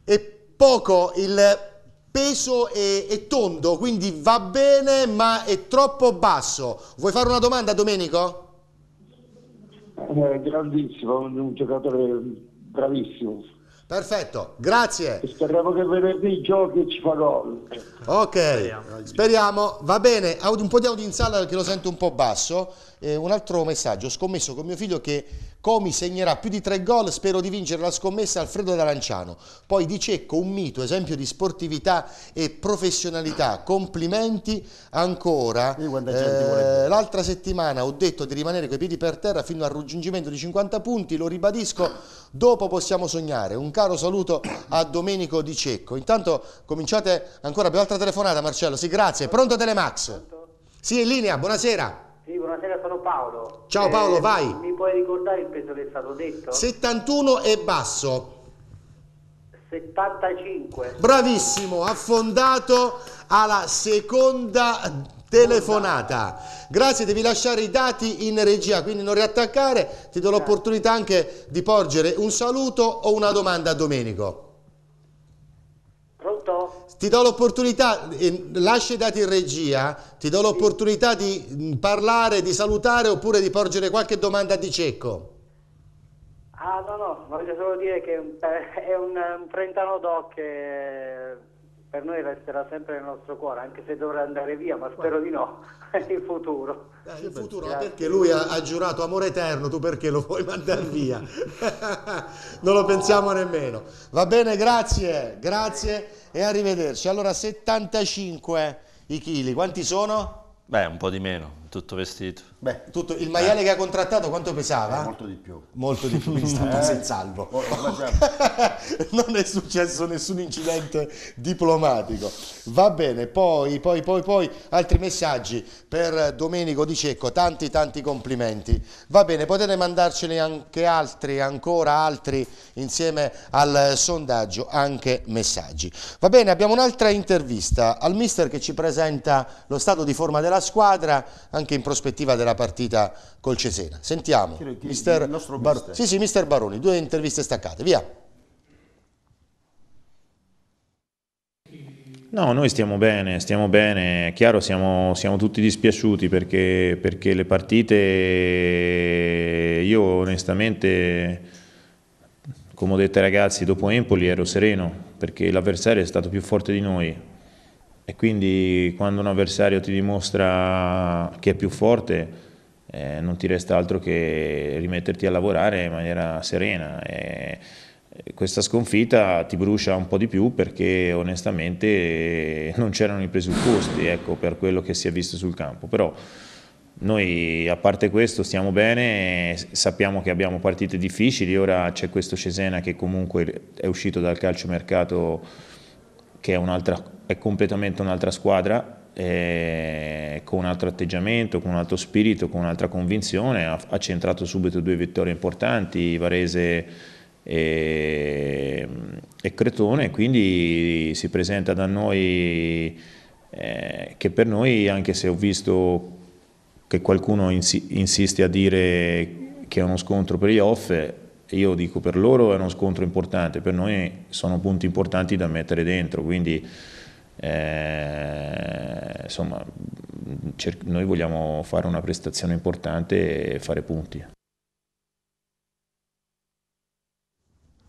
Eh, e poco il peso è, è, tondo, quindi va bene ma è troppo basso. Vuoi fare una domanda Domenico? Eh, grandissimo, un giocatore bravissimo. Perfetto, grazie. Speriamo che venerdì giochi ci fa gol. Ok, speriamo. Va bene, un po' di audio in sala perché lo sento un po' basso. Eh, un altro messaggio, ho scommesso con mio figlio che Comi segnerà più di tre gol, spero di vincere la scommessa Alfredo D'Aranciano. Poi Di Cecco, un mito, esempio di sportività e professionalità. Complimenti ancora. Eh, L'altra settimana ho detto di rimanere coi piedi per terra fino al raggiungimento di 50 punti, lo ribadisco, dopo possiamo sognare. Un caro saluto a Domenico Di Cecco. Intanto cominciate ancora per un'altra telefonata Marcello. Sì, grazie. Pronto Telemax? Sì, in linea, buonasera. Sì, buonasera, sono Paolo. Ciao Paolo, eh, vai. Mi puoi ricordare il peso che è stato detto? 71 e basso. 75. Bravissimo, affondato alla seconda telefonata. Grazie, devi lasciare i dati in regia, quindi non riattaccare. Ti do l'opportunità anche di porgere un saluto o una domanda a Domenico. Pronto? ti do l'opportunità, eh, lascia i dati in regia, ti do l'opportunità di mm, parlare, di salutare oppure di porgere qualche domanda di cecco. Ah no no, voglio solo dire che è un, è un, un Doc che eh, per noi resterà sempre nel nostro cuore, anche se dovrà andare via, ma spero di no, in futuro. Eh, in futuro, Grazie. perché lui ha, ha, giurato amore eterno, tu perché lo vuoi mandare via? non lo pensiamo nemmeno. Va bene, grazie, grazie e arrivederci. Allora, 75 i chili, quanti sono? Beh, un po' di meno. Tutto vestito. Beh, tutto, il maiale eh. che ha contrattato quanto pesava? Eh, molto di più. Molto di più, quindi sta eh. salvo. Oh, non è successo nessun incidente diplomatico. Va bene, poi, poi, poi, poi, altri messaggi per Domenico Di Cecco, tanti, tanti complimenti. Va bene, potete mandarcene anche altri, ancora altri, insieme al sondaggio, anche messaggi. Va bene, abbiamo un'altra intervista al mister che ci presenta lo stato di forma della squadra, anche in prospettiva della partita col Cesena. Sentiamo, il, mister, il nostro mister. Sì, sì, mister Baroni, due interviste staccate, via. No, noi stiamo bene, stiamo bene, è chiaro siamo, siamo tutti dispiaciuti perché, perché, le partite io onestamente, come ho detto ai ragazzi, dopo Empoli ero sereno perché l'avversario è stato più forte di noi, e quindi quando un avversario ti dimostra che è più forte eh, non ti resta altro che rimetterti a lavorare in maniera serena. E eh, questa sconfitta ti brucia un po' di più perché onestamente non c'erano i presupposti ecco, per quello che si è visto sul campo, però noi a parte questo stiamo bene, sappiamo che abbiamo partite difficili, ora c'è questo Cesena che comunque è uscito dal calciomercato che è un'altra cosa è completamente un'altra squadra, eh, con un altro atteggiamento, con un altro spirito, con un'altra convinzione, ha, ha, centrato subito due vittorie importanti, Varese e, e Cretone, quindi si presenta da noi eh, che per noi, anche se ho visto che qualcuno insi insiste a dire che è uno scontro per gli off, io dico per loro è uno scontro importante, per noi sono punti importanti da mettere dentro, quindi eh, insomma, noi vogliamo fare una prestazione importante e fare punti.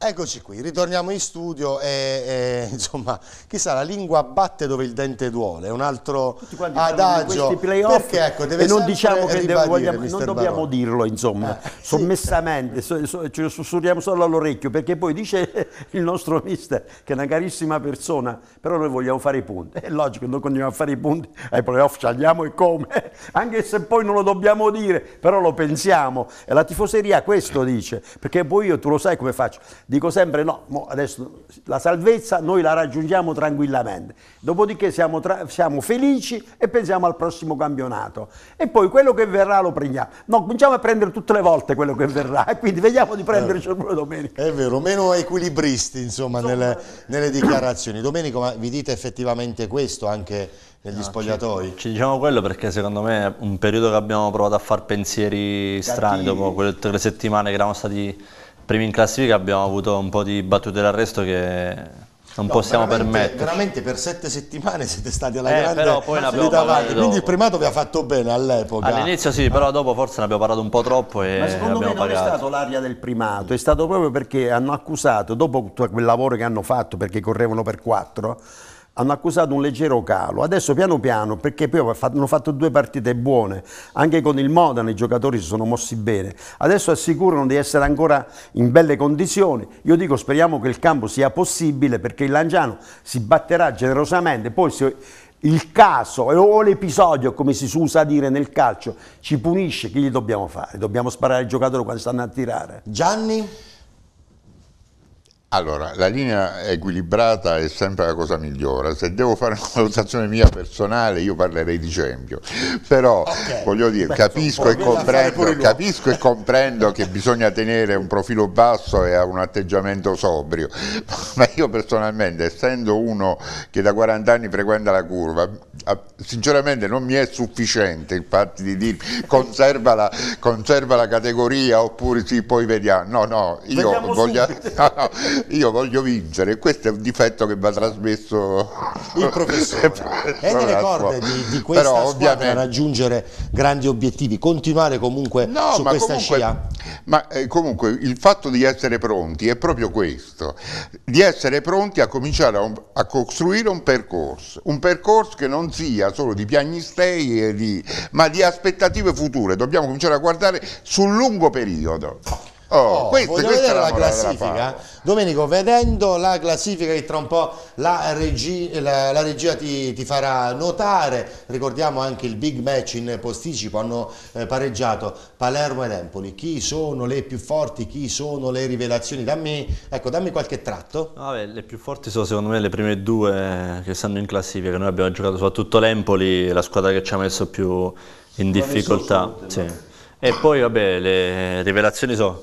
Eccoci qui, ritorniamo in studio e, e, insomma, chissà, la lingua batte dove il dente duole, è un altro adagio. Perché ecco, deve e non diciamo che ribadire, vogliamo, non dobbiamo Barone. dirlo, insomma, eh, sommessamente, sì. so, ce sussurriamo solo all'orecchio, perché poi dice il nostro mister che è una carissima persona, però noi vogliamo fare i punti. È logico, noi continuiamo a fare i punti, ai playoff ci andiamo e come, anche se poi non lo dobbiamo dire, però lo pensiamo. E la tifoseria questo dice, perché poi io, tu lo sai come faccio Dico sempre no, adesso la salvezza noi la raggiungiamo tranquillamente, dopodiché siamo, siamo, felici e pensiamo al prossimo campionato e poi quello che verrà lo prendiamo. No, cominciamo a prendere tutte le volte quello che verrà e quindi vediamo di prenderci proprio certo. domenica. È vero, meno equilibristi insomma, insomma nelle, nelle dichiarazioni. Domenico, ma vi dite effettivamente questo anche negli no, spogliatoi. Ci, ci, diciamo quello perché secondo me è un periodo che abbiamo provato a far pensieri Cattivi. strani dopo quelle tre settimane che eravamo stati primi in classifica abbiamo avuto un po' di battute d'arresto che non no, possiamo permettere. Veramente per sette settimane siete stati alla eh, grande però poi davanti, quindi il primato vi ha fatto bene all'epoca. All'inizio sì, però dopo forse ne abbiamo parlato un po' troppo e Ma secondo me non pagato. è stato l'aria del primato, è stato proprio perché hanno accusato, dopo quel lavoro che hanno fatto perché correvano per quattro, hanno accusato un leggero calo. Adesso piano piano, perché poi hanno fatto due partite buone, anche con il Modena i giocatori si sono mossi bene, adesso assicurano di essere ancora in belle condizioni. Io dico speriamo che il campo sia possibile perché il Lanciano si batterà generosamente, poi se il caso o l'episodio, come si usa dire nel calcio, ci punisce, che gli dobbiamo fare? Dobbiamo sparare il giocatore quando stanno a tirare. Gianni? Allora, la linea equilibrata è sempre la cosa migliore, se devo fare una valutazione mia personale io parlerei di Cempio, però okay. voglio dire, Beh, capisco, e capisco e, comprendo, che bisogna tenere un profilo basso e un atteggiamento sobrio, ma io personalmente, essendo uno che da 40 anni frequenta la curva, sinceramente non mi è sufficiente il fatto di dire conserva la, conserva la categoria oppure sì, poi vediamo, no, no, io Vediamo voglio... io voglio vincere, questo è un difetto che va trasmesso il professore. Eh, è nelle eh, corde di, di questa Però, squadra raggiungere grandi obiettivi, continuare comunque no, su questa comunque, scia. Ma eh, comunque il fatto di essere pronti è proprio questo, di essere pronti a cominciare a, un, a costruire un percorso, un percorso che non sia solo di piagnistei, di, ma di aspettative future, dobbiamo cominciare a guardare sul lungo periodo. Oh, oh questa, voglio questa vedere la classifica. Domenico, vedendo la classifica che tra un po' la, regi, la, la regia ti, ti, farà notare, ricordiamo anche il big match in posticipo, hanno eh, pareggiato Palermo ed Empoli. Chi sono le più forti? Chi sono le rivelazioni? Dammi, ecco, dammi qualche tratto. Vabbè, le più forti sono secondo me le prime due che stanno in classifica. Noi abbiamo giocato soprattutto l'Empoli, la squadra che ci ha messo più in difficoltà. Sì. E poi vabbè, le rivelazioni sono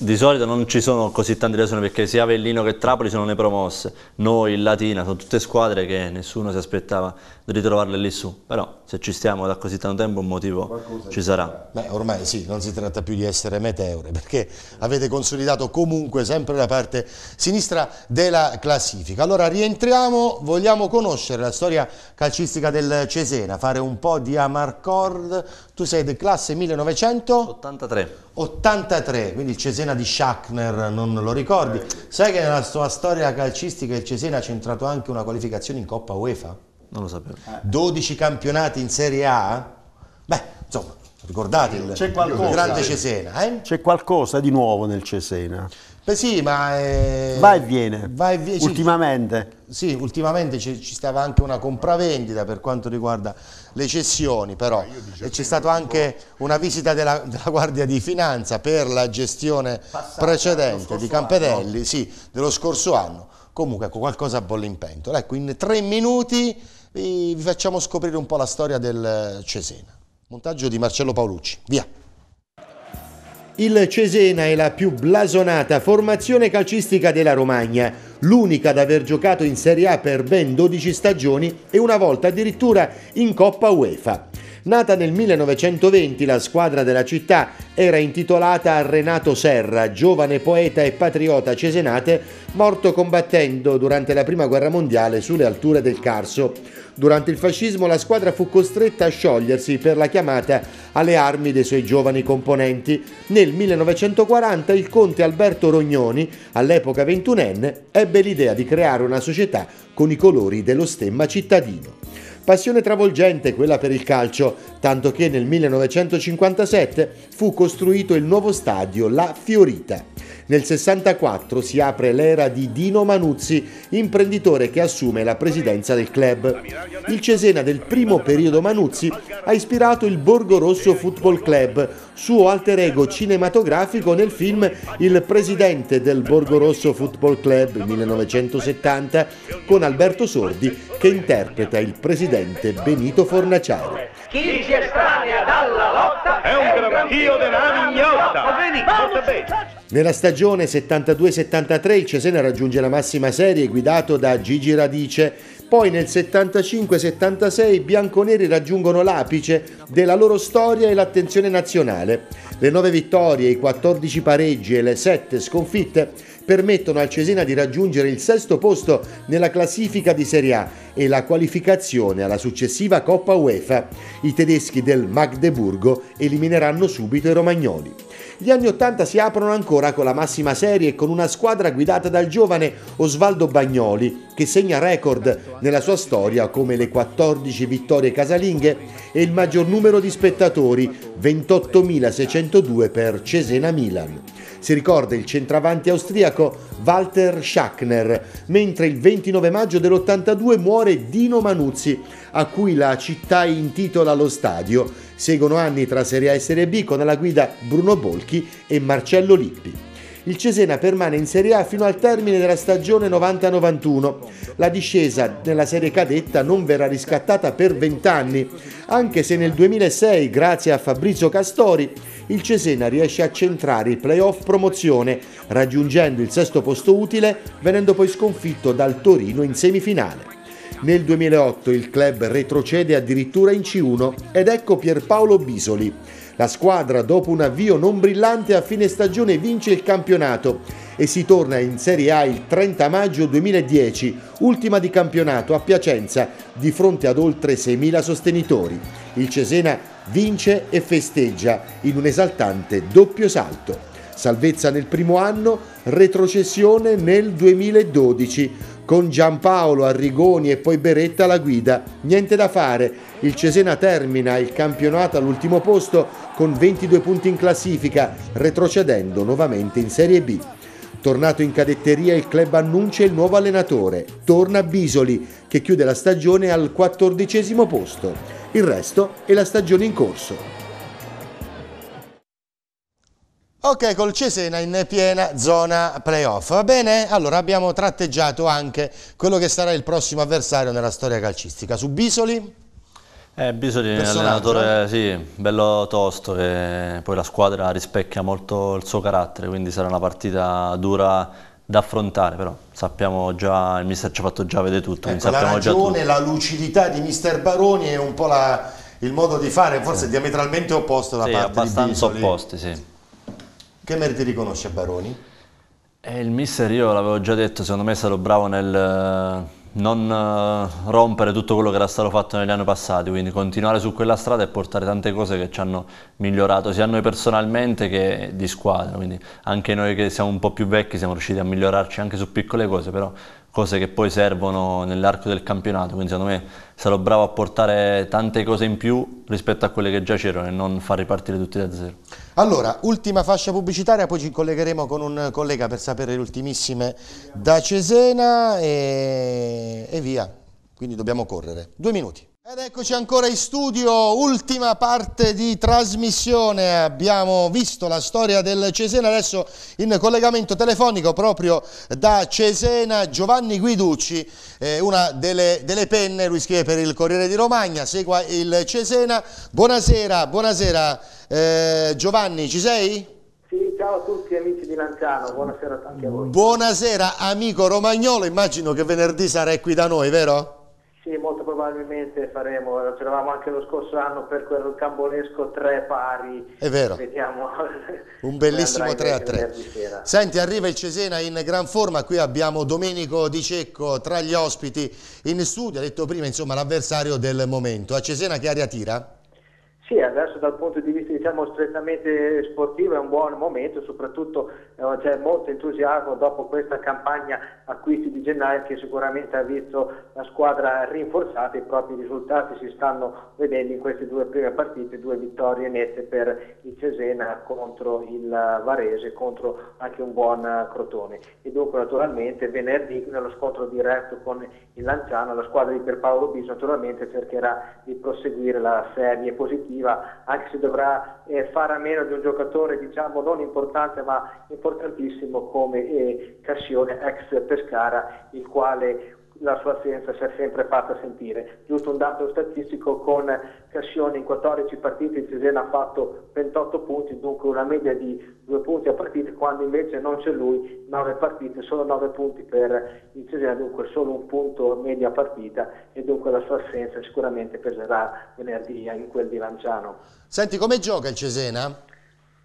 Di solito non ci sono così tante lesioni perché sia Avellino che Trapoli sono le promosse, noi, il Latina, sono tutte squadre che nessuno si aspettava di ritrovarle lì su, però se ci stiamo da così tanto tempo un motivo Qualcosa ci sarà. Beh, ormai sì, non si tratta più di essere meteore perché avete consolidato comunque sempre la parte sinistra della classifica. Allora rientriamo, vogliamo conoscere la storia calcistica del Cesena, fare un po' di Amarcord, tu sei di classe 1983. 83, quindi il Cesena Cesena di Schachner non lo ricordi. Eh. Sai che nella sua storia calcistica il Cesena ha centrato anche una qualificazione in Coppa UEFA? Non lo sapevo. 12 eh. campionati in Serie A? Beh, insomma, ricordate il, il grande Cesena. Eh? C'è qualcosa di nuovo nel Cesena. Beh sì, ma... È... Eh, va e viene, va e viene. ultimamente. Sì, ultimamente ci, ci, stava anche una compravendita per quanto riguarda le cessioni, però eh, e c'è stata anche una visita della, della, Guardia di Finanza per la gestione Passata, precedente di Campedelli, anno. sì, dello scorso anno. Comunque, ecco, qualcosa bolle in pentola. Ecco, in tre minuti vi facciamo scoprire un po' la storia del Cesena. Montaggio di Marcello Paolucci. Via. Il Cesena è la più blasonata formazione calcistica della Romagna, l'unica ad aver giocato in Serie A per ben 12 stagioni e una volta addirittura in Coppa UEFA. Nata nel 1920, la squadra della città era intitolata a Renato Serra, giovane poeta e patriota cesenate, morto combattendo durante la Prima Guerra Mondiale sulle alture del Carso. Durante il fascismo la squadra fu costretta a sciogliersi per la chiamata alle armi dei suoi giovani componenti. Nel 1940 il conte Alberto Rognoni, all'epoca ventunenne, ebbe l'idea di creare una società con i colori dello stemma cittadino. Passione travolgente quella per il calcio, tanto che nel 1957 fu costruito il nuovo stadio La Fiorita. Nel 64 si apre l'era di Dino Manuzzi, imprenditore che assume la presidenza del club. Il Cesena del primo periodo Manuzzi ha ispirato il Borgo Rosso Football Club, suo alter ego cinematografico nel film Il presidente del Borgo Rosso Football Club 1970 con Alberto Sordi che interpreta il presidente Benito Fornaciari. Chi si estranea dalla lotta è un gran dio della ignotta. Oh, Nella stagione 72-73 il Cesena raggiunge la massima serie guidato da Gigi Radice. Poi nel 75-76 i bianconeri raggiungono l'apice della loro storia e l'attenzione nazionale. Le 9 vittorie, i 14 pareggi e le 7 sconfitte permettono al Cesena di raggiungere il sesto posto nella classifica di Serie A e la qualificazione alla successiva Coppa UEFA. I tedeschi del Magdeburgo elimineranno subito i romagnoli. Gli anni Ottanta si aprono ancora con la massima serie e con una squadra guidata dal giovane Osvaldo Bagnoli, che segna record nella sua storia come le 14 vittorie casalinghe e il maggior numero di spettatori, 28.602 per Cesena Milan si ricorda il centravanti austriaco Walter Schachner, mentre il 29 maggio dell'82 muore Dino Manuzzi, a cui la città intitola lo stadio. Seguono anni tra Serie A e Serie B con alla guida Bruno Bolchi e Marcello Lippi il Cesena permane in Serie A fino al termine della stagione 90-91. La discesa nella Serie Cadetta non verrà riscattata per 20 anni, anche se nel 2006, grazie a Fabrizio Castori, il Cesena riesce a centrare il playoff promozione, raggiungendo il sesto posto utile, venendo poi sconfitto dal Torino in semifinale. Nel 2008 il club retrocede addirittura in C1 ed ecco Pierpaolo Bisoli. La squadra, dopo un avvio non brillante, a fine stagione vince il campionato e si torna in Serie A il 30 maggio 2010, ultima di campionato a Piacenza, di fronte ad oltre 6.000 sostenitori. Il Cesena vince e festeggia in un esaltante doppio salto. Salvezza nel primo anno, retrocessione nel 2012, con Giampaolo Arrigoni e poi Beretta alla guida. Niente da fare, il Cesena termina il campionato all'ultimo posto con 22 punti in classifica, retrocedendo nuovamente in Serie B. Tornato in cadetteria il club annuncia il nuovo allenatore, torna Bisoli, che chiude la stagione al quattordicesimo posto. Il resto è la stagione in corso. Ok, col Cesena in piena zona playoff. Va bene? Allora abbiamo tratteggiato anche quello che sarà il prossimo avversario nella storia calcistica. Su Bisoli? Eh, bisogna di un allenatore sì, bello tosto, che poi la squadra rispecchia molto il suo carattere, quindi sarà una partita dura da affrontare, però sappiamo già, il mister ci ha fatto già vedere tutto. Ecco, la ragione, la lucidità di mister Baroni e un po' la, il modo di fare, forse sì. diametralmente opposto da sì, parte di Sì, abbastanza opposti, sì. Che meriti riconosce Baroni? Eh, il mister, io l'avevo già detto, secondo me è stato bravo nel non eh, rompere tutto quello che era stato fatto negli anni passati, quindi continuare su quella strada e portare tante cose che ci hanno migliorato, sia noi personalmente che di squadra, quindi anche noi che siamo un po' più vecchi siamo riusciti a migliorarci anche su piccole cose, però cose che poi servono nell'arco del campionato, quindi secondo me sarò bravo a portare tante cose in più rispetto a quelle che già c'erano e non far ripartire tutti da zero. Allora, ultima fascia pubblicitaria, poi ci collegheremo con un collega per sapere le ultimissime da Cesena e, e via, quindi dobbiamo correre. Due minuti. Ed eccoci ancora in studio, ultima parte di trasmissione, abbiamo visto la storia del Cesena, adesso in collegamento telefonico proprio da Cesena Giovanni Guiducci, eh, una delle, delle, penne, lui scrive per il Corriere di Romagna, segua il Cesena, buonasera, buonasera eh, Giovanni, ci sei? Sì, ciao a tutti amici di Lanciano, buonasera anche a voi. Buonasera amico romagnolo, immagino che venerdì sarai qui da noi, vero? Sì, molto probabilmente faremo, ce l'avamo anche lo scorso anno per quel cambonesco tre pari. È vero. Vediamo. Un bellissimo 3 a 3. Senti, arriva il Cesena in gran forma, qui abbiamo Domenico Di Cecco tra gli ospiti in studio, ha detto prima insomma l'avversario del momento. A Cesena che aria tira? Sì, adesso dal punto di vista diciamo, strettamente sportivo è un buon momento, soprattutto c'è molto entusiasmo dopo questa campagna acquisti di gennaio che sicuramente ha visto la squadra rinforzata e i propri risultati si stanno vedendo in queste due prime partite, due vittorie nette per il Cesena contro il Varese, contro anche un buon Crotone. E dunque naturalmente venerdì nello scontro diretto con il Lanciano la squadra di Pierpaolo Bis naturalmente cercherà di proseguire la serie positiva anche se dovrà eh, fare a meno di un giocatore diciamo non importante ma importantissimo come eh, Cassione ex Pescara il quale la sua assenza si è sempre fatta sentire. Giusto un dato statistico con Cascione in 14 partite il Cesena ha fatto 28 punti, dunque una media di 2 punti a partita, quando invece non c'è lui 9 partite, solo 9 punti per il Cesena, dunque solo un punto media partita e dunque la sua assenza sicuramente peserà venerdì in quel di Lanciano. Senti, come gioca il Cesena?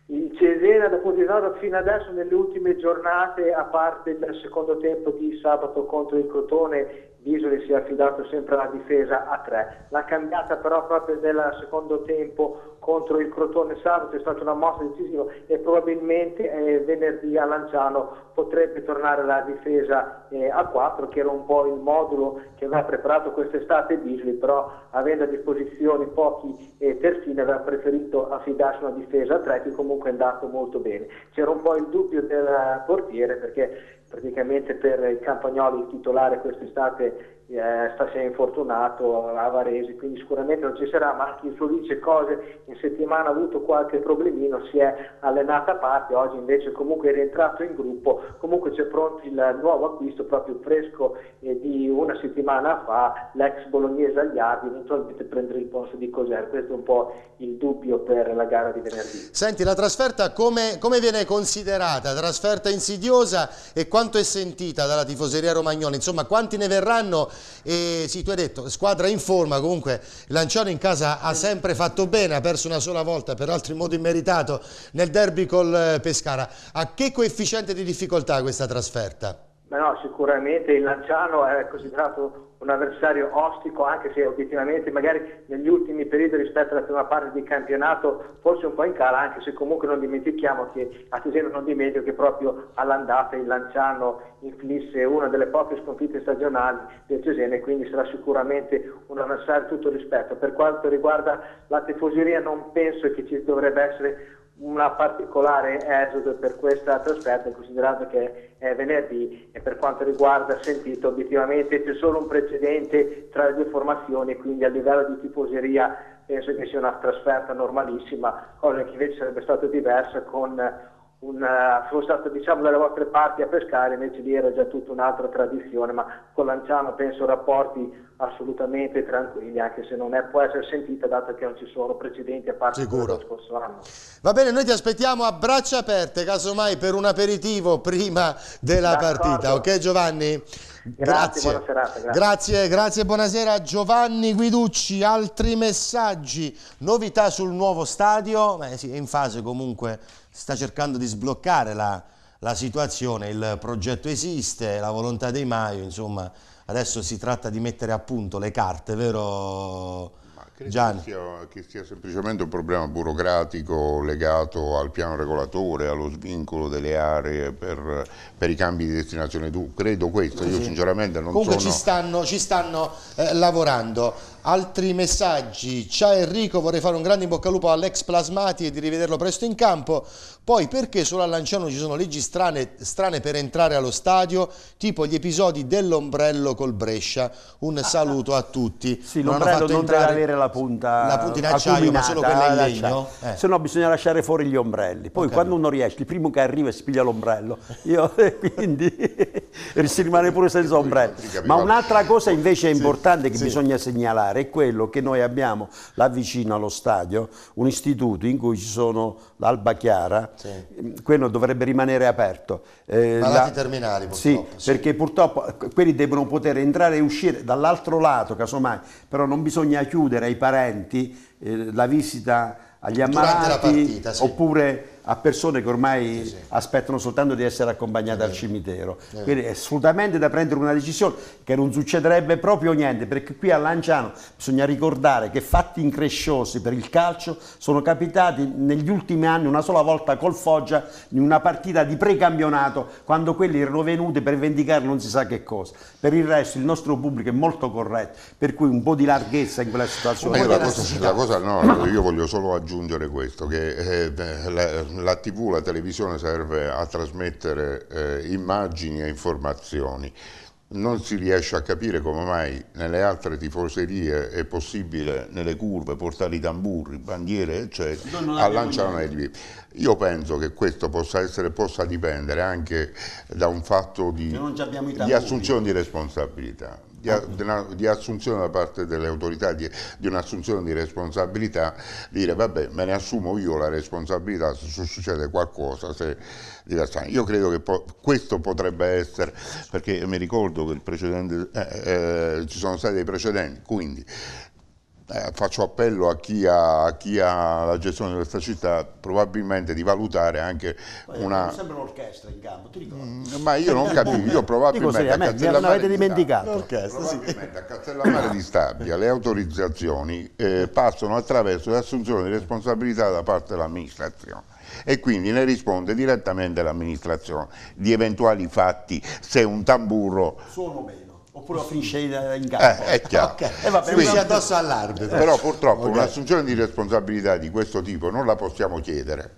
Il Cesena da Pontesalva fino adesso nelle ultime giornate, a parte il secondo tempo di sabato contro il Crotone Bisoli si è affidato sempre alla difesa a tre. La cambiata però proprio nel secondo tempo contro il Crotone sabato è stata una mossa decisiva e probabilmente eh, venerdì a Lanciano potrebbe tornare la difesa eh, a 4 che era un po' il modulo che aveva preparato quest'estate Bisoli, però avendo a disposizione pochi eh, terzini aveva preferito affidarsi a una difesa a 3 che comunque è andato molto bene. C'era un po' il dubbio del portiere perché praticamente per il Campagnolo il titolare quest'estate eh, sta sei infortunato a Varese, quindi sicuramente non ci sarà, ma anche il suo vice cose in settimana ha avuto qualche problemino, si è allenata a parte, oggi invece comunque è rientrato in gruppo, comunque c'è pronto il nuovo acquisto proprio fresco eh, di una settimana fa, l'ex bolognese Agliardi, eventualmente prendere il posto di Coser, questo è un po' il dubbio per la gara di venerdì. Senti, la trasferta come, come viene considerata? Trasferta insidiosa e quanto è sentita dalla tifoseria romagnola? Insomma, quanti ne verranno e sì, tu hai detto, squadra in forma, comunque Lanciano in casa ha sempre fatto bene, ha perso una sola volta, peraltro in modo immeritato, nel derby col eh, Pescara. A che coefficiente di difficoltà questa trasferta? ma no, sicuramente il Lanciano è considerato un avversario ostico, anche se obiettivamente magari negli ultimi periodi rispetto alla prima parte di campionato forse un po' in cala, anche se comunque non dimentichiamo che a Teseno non di meglio che proprio all'andata il Lanciano inflisse una delle poche sconfitte stagionali del Cesena e quindi sarà sicuramente un avversario tutto rispetto. Per quanto riguarda la tifoseria non penso che ci dovrebbe essere una particolare esodo per questa trasferta, considerato che è venerdì e per quanto riguarda sentito obiettivamente c'è solo un precedente tra le due formazioni, quindi a livello di tifoseria penso che sia una trasferta normalissima, cosa che invece sarebbe stata diversa con una, eh, sono stato diciamo dalle vostre parti a pescare, invece lì era già tutta un'altra tradizione, ma con Lanciano penso rapporti assolutamente tranquilli, anche se non è, può essere sentita dato che non ci sono precedenti a parte lo scorso anno. Va bene, noi ti aspettiamo a braccia aperte, casomai per un aperitivo prima della partita, ok Giovanni? Grazie, grazie. Buona serata, grazie. grazie, grazie, buonasera Giovanni Guiducci, altri messaggi, novità sul nuovo stadio, Beh, sì, è in fase comunque sta cercando di sbloccare la, la situazione, il progetto esiste, la volontà dei Maio, insomma adesso si tratta di mettere a punto le carte, vero? Gianni. Che sia, che, sia, semplicemente un problema burocratico legato al piano regolatore, allo svincolo delle aree per, per i cambi di destinazione. Tu credo questo, sì, io sì. sinceramente non Comunque sono... ci stanno, ci stanno eh, lavorando. Altri messaggi, ciao Enrico, vorrei fare un grande in bocca al lupo all'ex Plasmati e di rivederlo presto in campo. Poi perché solo a Lanciano ci sono leggi strane, strane per entrare allo stadio, tipo gli episodi dell'ombrello col Brescia. Un ah, saluto ah. a tutti. Sì, non l'ombrello non deve avere la punta, la punta in acciaio, ma solo quella in legno. Eh. Se no bisogna lasciare fuori gli ombrelli. Poi okay. quando uno riesce, il primo che arriva e si piglia l'ombrello. Io quindi si rimane pure senza ombrello. Ma un'altra cosa invece è importante sì, che sì. bisogna segnalare dare è quello che noi abbiamo là vicino allo stadio, un istituto in cui ci sono l'Alba Chiara, sì. Mm, quello dovrebbe rimanere aperto. Eh, Malati la... terminali purtroppo. Sì, sì, perché purtroppo eh, quelli devono poter entrare e uscire dall'altro lato, casomai, però non bisogna chiudere ai parenti eh, la visita agli ammalati, partita, sì. oppure a persone che ormai sì, aspettano soltanto di essere accompagnate al cimitero. Quindi è assolutamente da prendere una decisione che non succederebbe proprio niente, perché qui a Lanciano bisogna ricordare che fatti incresciosi per il calcio sono capitati negli ultimi anni una sola volta col Foggia in una partita di precampionato, quando quelli erano venuti per vendicare non si sa che cosa. Per il resto il nostro pubblico è molto corretto, per cui un po' di larghezza in quella situazione. La cosa, la cosa, no, io voglio solo aggiungere questo, che eh, la, la tv, la televisione serve a trasmettere eh, immagini e informazioni. Non si riesce a capire come mai nelle altre tifoserie è possibile, nelle curve, portare i tamburi, bandiere, eccetera, a lanciare Io penso che questo possa, essere, possa dipendere anche da un fatto di, di assunzione di responsabilità di, di, assunzione da parte delle autorità, di, di un'assunzione di responsabilità, dire vabbè me ne assumo io la responsabilità se succede qualcosa, se diversamente. Io credo che po questo potrebbe essere, perché mi ricordo che eh, eh, ci sono stati dei precedenti, quindi eh, faccio appello a chi, ha, a chi, ha, la gestione di questa città probabilmente di valutare anche Poi, una... Non sembra un'orchestra in campo, ti ricordo. Mm, ma io non capisco, io probabilmente a Castellammare di, Stabia, probabilmente a Castellammare di Stabia le autorizzazioni eh, passano attraverso l'assunzione di responsabilità da parte dell'amministrazione e quindi ne risponde direttamente l'amministrazione di eventuali fatti se un tamburro... Sono meglio Oppure lo finisce eh, in eh, campo? Eh, è chiaro. Okay. Eh, vabbè, sì. addosso all'arbitro. Però purtroppo okay. un'assunzione di responsabilità di questo tipo non la possiamo chiedere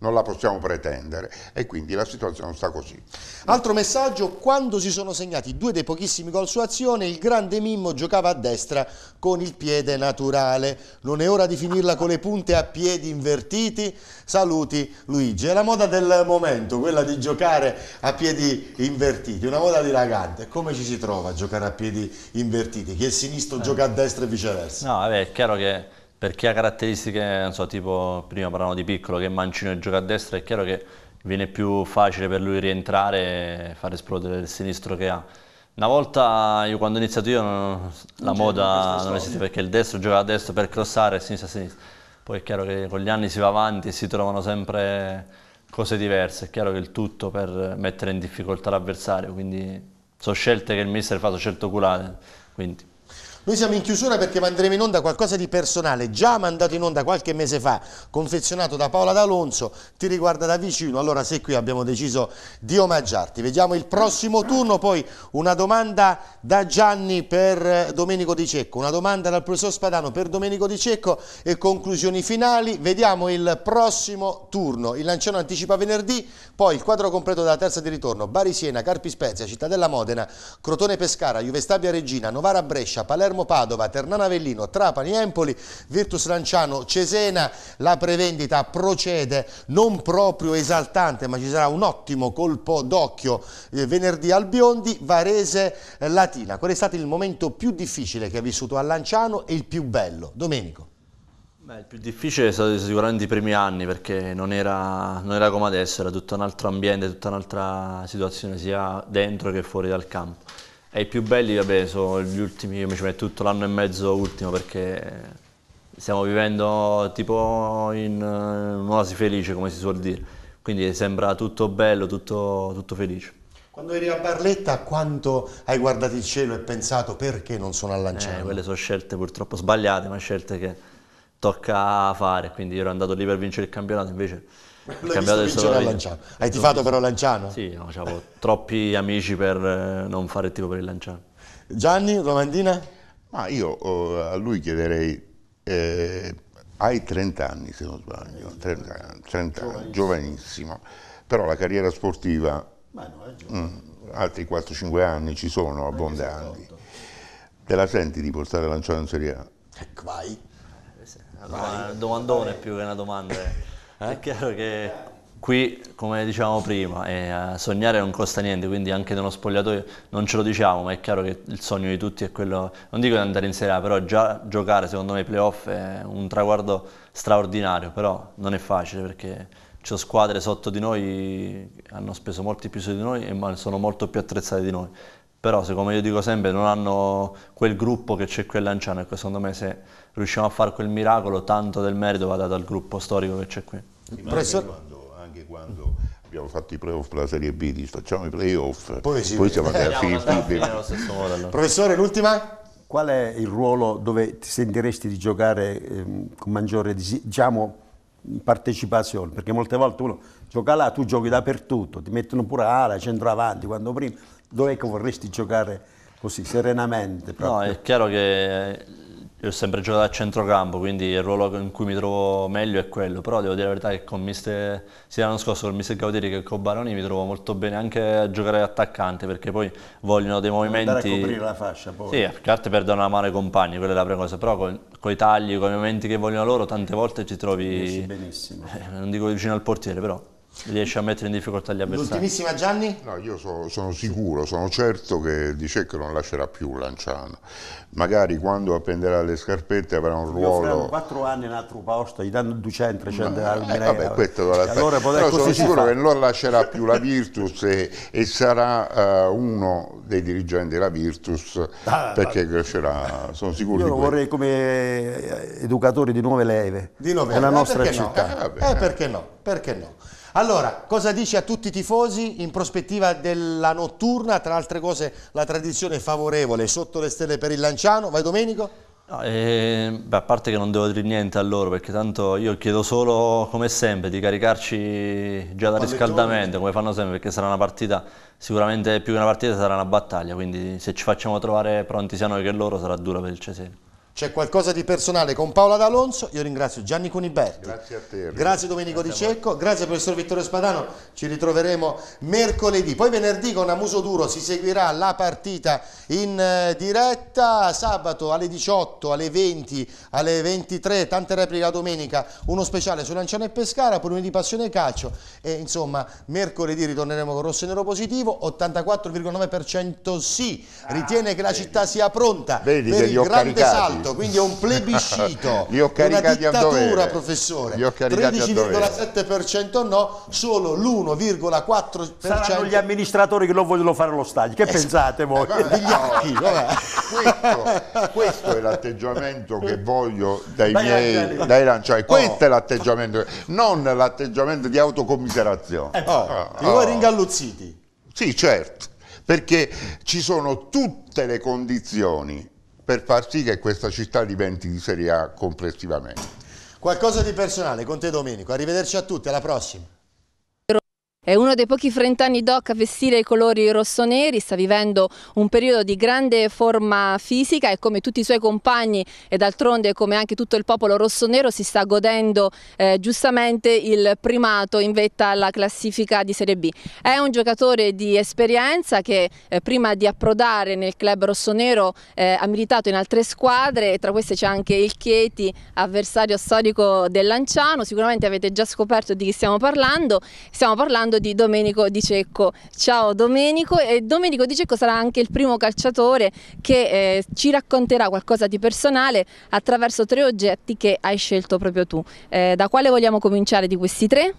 non la possiamo pretendere e quindi la situazione sta così. Altro messaggio, quando si sono segnati due dei pochissimi gol su azione, il grande Mimmo giocava a destra con il piede naturale. Non è ora di finirla con le punte a piedi invertiti? Saluti Luigi. È la moda del momento, quella di giocare a piedi invertiti, una moda dilagante. Come ci si trova a giocare a piedi invertiti? Chi è sinistro eh. gioca a destra e viceversa? No, vabbè, è chiaro che per chi ha caratteristiche, so, tipo prima parlavamo di piccolo che Mancino gioca a destra, è chiaro che viene più facile per lui rientrare e far esplodere il sinistro che ha. Una volta, io quando ho iniziato io, non, la moda non esiste perché il destro gioca a destra per crossare, a sinistra a sinistra. Poi è chiaro che con gli anni si va avanti e si trovano sempre cose diverse, è chiaro che il tutto per mettere in difficoltà l'avversario, quindi sono scelte che il mister fa, sono scelte oculate. Quindi noi siamo in chiusura perché manderemo in onda qualcosa di personale, già mandato in onda qualche mese fa, confezionato da Paola D'Alonso, ti riguarda da vicino, allora se qui abbiamo deciso di omaggiarti. Vediamo il prossimo turno, poi una domanda da Gianni per eh, Domenico Di Cecco, una domanda dal professor Spadano per Domenico Di Cecco e conclusioni finali. Vediamo il prossimo turno, il Lanciano anticipa venerdì, poi il quadro completo della terza di ritorno, Bari Siena, Carpi Spezia, Cittadella Modena, Crotone Pescara, Juve Stabia Regina, Novara Brescia, Palermo Palermo, Padova, Ternana Avellino, Trapani, Empoli, Virtus Lanciano, Cesena. La prevendita procede non proprio esaltante, ma ci sarà un ottimo colpo d'occhio eh, venerdì al Biondi, Varese, eh, Latina. Qual è stato il momento più difficile che ha vissuto a Lanciano e il più bello? Domenico. Beh, il più difficile è stato sicuramente i primi anni perché non era, non era come adesso, era tutto un altro ambiente, tutta un'altra situazione sia dentro che fuori dal campo e i più belli, vabbè, sono gli ultimi, io mi ci metto tutto l'anno e mezzo ultimo perché stiamo vivendo tipo eh, in un'oasi felice, come si suol dire. Quindi sembra tutto bello, tutto, tutto felice. Quando eri a Barletta, quanto hai guardato il cielo e pensato perché non sono all'anciano? Eh, quelle sono scelte purtroppo sbagliate, ma scelte che tocca fare, quindi io ero andato lì per vincere il campionato, invece il campionato è stato Lanciano. Hai tifato però Lanciano? Sì, no, avevo troppi amici per eh, non fare il tipo per il Lanciano. Gianni, domandina? Ma io oh, a lui chiederei, eh, hai 30 anni se non sbaglio, 30, 30 giovanissimo. giovanissimo, però la carriera sportiva, Ma no, è Mh, mm, altri 4-5 anni ci sono, abbondanti. Te la senti di portare Lanciano in Serie A? Ecco, Vai. Vai. domandone più che una domanda. Eh. eh? È chiaro che qui, come dicevamo prima, eh, sognare non costa niente, quindi anche nello spogliatoio non ce lo diciamo, ma è chiaro che il sogno di tutti è quello, non dico di andare in Serie A, però già giocare secondo me i playoff è un traguardo straordinario, però non è facile perché ci sono squadre sotto di noi che hanno speso molti più su di noi e sono molto più attrezzate di noi però se come io dico sempre non hanno quel gruppo che c'è qui a Lanciano e secondo me se riusciamo a fare quel miracolo tanto del merito va dato al gruppo storico che c'è qui. Professor... Quando, anche quando abbiamo fatto i playoff per la Serie B, dici, facciamo i playoff, poi, sì, poi siamo andati a fine. Professore, l'ultima? Qual è il ruolo dove ti sentiresti di giocare ehm, con maggiore diciamo, partecipazione? Perché molte volte uno gioca là, tu giochi dappertutto, ti mettono pure ala, centro avanti, quando prima Dov'è che vorresti giocare così, serenamente? Proprio? No, è chiaro che eh, io ho sempre giocato a centrocampo, quindi il ruolo in cui mi trovo meglio è quello, però devo dire la verità che con mister, sia l'anno scorso con mister Gaudiri che con Baroni mi trovo molto bene anche a giocare attaccante perché poi vogliono dei movimenti... Andare a coprire la fascia poi. Sì, perché altri perdono la mano ai compagni, quella è la prima cosa, però con, con i tagli, con i movimenti che vogliono loro tante volte ci trovi... Benissimo. Eh, non dico vicino al portiere, però riesce a mettere in difficoltà gli avversari. L'ultimissima Gianni? No, io so, sono sicuro, sono certo che Di Cecco non lascerà più Lanciano. Magari quando appenderà le scarpette avrà un ruolo... Io 4 anni in altro posto, gli danno 200, 300 no, eh, vabbè, questo lo lascia. Cioè, allora, Però sono sicuro fa. che non lascerà più la Virtus e, e sarà uh, uno dei dirigenti della Virtus ah, perché crescerà, sono sicuro io di Io vorrei come eh, educatore di nuove leve. Di nuove leve, eh, nostra città. No? Eh, perché no? Perché no? Allora, cosa dici a tutti i tifosi in prospettiva della notturna? Tra altre cose, la tradizione favorevole sotto le stelle per il Lanciano. Vai Domenico? No, eh, beh, a parte che non devo dire niente a loro, perché tanto io chiedo solo, come sempre, di caricarci già da riscaldamento, come fanno sempre, perché sarà una partita, sicuramente più che una partita sarà una battaglia, quindi se ci facciamo trovare pronti sia noi che loro sarà dura per il Cesena. C'è qualcosa di personale con Paola D'Alonso, io ringrazio Gianni Cuniberti. Grazie a te. Grazie Domenico grazie Di Cecco, grazie professor Vittorio Spadano, ci ritroveremo mercoledì. Poi venerdì con Amuso Duro si seguirà la partita in eh, diretta, sabato alle 18, alle 20, alle 23, tante repliche la domenica, uno speciale su Lanciano e Pescara, poi lunedì Passione Calcio e insomma mercoledì ritorneremo con Rosso e Nero Positivo, 84,9% sì, ah, ritiene ah, che la vedi. città sia pronta vedi, per il grande salto voto, quindi è un plebiscito, Li ho una dittatura professore, 13,7% no, solo l'1,4%. Saranno gli amministratori che non vogliono fare lo stadio, che eh, pensate voi? Eh, vabbè, occhi, questo, questo, è l'atteggiamento che voglio dai, dai miei, dai, dai cioè, oh. questo oh. è l'atteggiamento, non l'atteggiamento di autocommiserazione. oh. oh. Li vuoi oh. ringalluzziti? Sì, certo, perché ci sono tutte le condizioni per far sì che questa città diventi di Serie A complessivamente. Qualcosa di personale con te Domenico, arrivederci a tutti, alla prossima. È uno dei pochi frentani doc a vestire i colori rossoneri, sta vivendo un periodo di grande forma fisica e come tutti i suoi compagni e d'altronde come anche tutto il popolo rossonero si sta godendo eh, giustamente il primato in vetta alla classifica di Serie B. È un giocatore di esperienza che eh, prima di approdare nel club rossonero eh, ha militato in altre squadre e tra queste c'è anche il Chieti, avversario storico del Lanciano, sicuramente avete già scoperto di chi stiamo parlando, stiamo parlando parlando di Domenico Di Cecco. Ciao Domenico e Domenico Di Cecco sarà anche il primo calciatore che eh, ci racconterà qualcosa di personale attraverso tre oggetti che hai scelto proprio tu. Eh, da quale vogliamo cominciare di questi tre?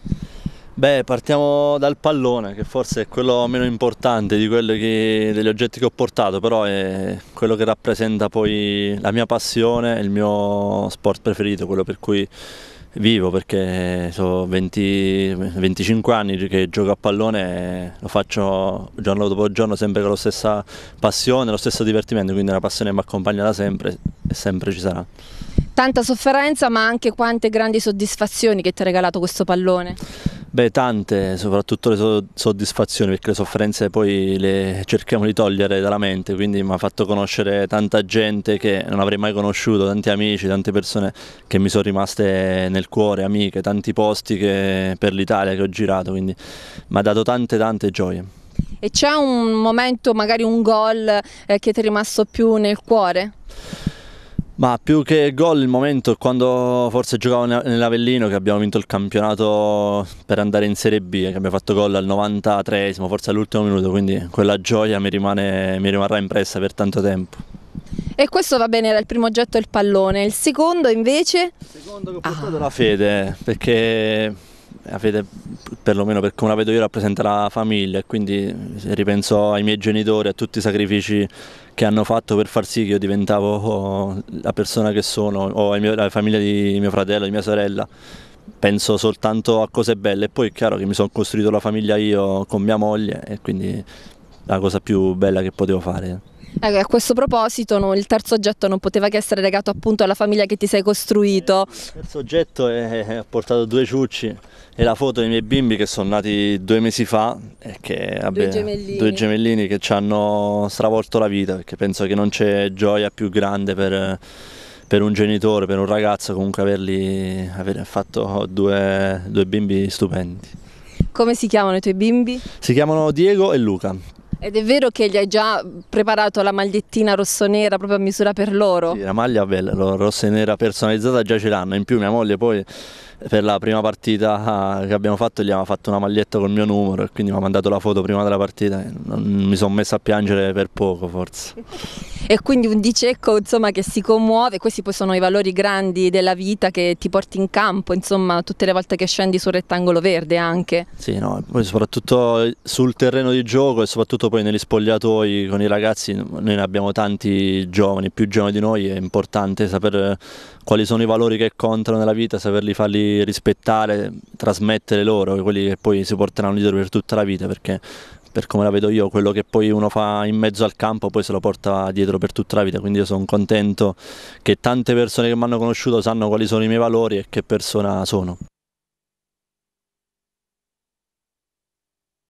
Beh, partiamo dal pallone, che forse è quello meno importante di quelli che, degli oggetti che ho portato, però è quello che rappresenta poi la mia passione, il mio sport preferito, quello per cui vivo perché sono 20, 25 anni che gioco a pallone, e lo faccio giorno dopo giorno sempre con la stessa passione, lo stesso divertimento, quindi è una passione che mi accompagna da sempre e sempre ci sarà. Tanta sofferenza ma anche quante grandi soddisfazioni che ti ha regalato questo pallone. Beh, tante, soprattutto le soddisfazioni, perché le sofferenze poi le cerchiamo di togliere dalla mente, quindi mi ha fatto conoscere tanta gente che non avrei mai conosciuto, tanti amici, tante persone che mi sono rimaste nel cuore, amiche, tanti posti che, per l'Italia che ho girato, quindi mi ha dato tante tante gioie. E c'è un momento, magari un gol, eh, che ti è rimasto più nel cuore? Ma più che gol il momento è quando forse giocavo nell'Avellino che abbiamo vinto il campionato per andare in Serie B, che abbiamo fatto gol al 93, forse all'ultimo minuto, quindi quella gioia mi, rimane, mi rimarrà impressa per tanto tempo. E questo va bene, era il primo oggetto il pallone, il secondo invece? Il secondo che ho portato ah. la fede, perché avete, perlomeno per come la vedo io, rappresenta la famiglia e quindi ripenso ai miei genitori, a tutti i sacrifici che hanno fatto per far sì che io diventavo la persona che sono, o mio, la famiglia di mio fratello, di mia sorella. Penso soltanto a cose belle e poi è chiaro che mi sono costruito la famiglia io con mia moglie e quindi la cosa più bella che potevo fare. Ecco, a questo proposito no, il terzo oggetto non poteva che essere legato appunto alla famiglia che ti sei costruito. Il terzo oggetto ha portato due ciucci e la foto dei miei bimbi che sono nati due mesi fa e che, vabbè, due, gemellini. due, gemellini. che ci hanno stravolto la vita perché penso che non c'è gioia più grande per, per un genitore, per un ragazzo comunque averli, aver fatto due, due bimbi stupendi. Come si chiamano i tuoi bimbi? Si chiamano Diego e Luca. Ed è vero che gli hai già preparato la magliettina rosso-nera proprio a misura per loro? Sì, la maglia bella, rossa e nera personalizzata già ce l'hanno, in più mia moglie poi per la prima partita che abbiamo fatto gli aveva fatto una maglietta col mio numero e quindi mi ha mandato la foto prima della partita e mi sono messo a piangere per poco forse. E quindi un dicecco insomma, che si commuove, questi poi sono i valori grandi della vita che ti porti in campo insomma, tutte le volte che scendi sul rettangolo verde anche. Sì, no, poi soprattutto sul terreno di gioco e soprattutto poi negli spogliatoi con i ragazzi, noi ne abbiamo tanti giovani, più giovani di noi, è importante saper quali sono i valori che contano nella vita, saperli farli rispettare, trasmettere loro, quelli che poi si porteranno dietro per tutta la vita, perché per come la vedo io, quello che poi uno fa in mezzo al campo poi se lo porta dietro per tutta la vita, quindi io sono contento che tante persone che mi hanno conosciuto sanno quali sono i miei valori e che persona sono.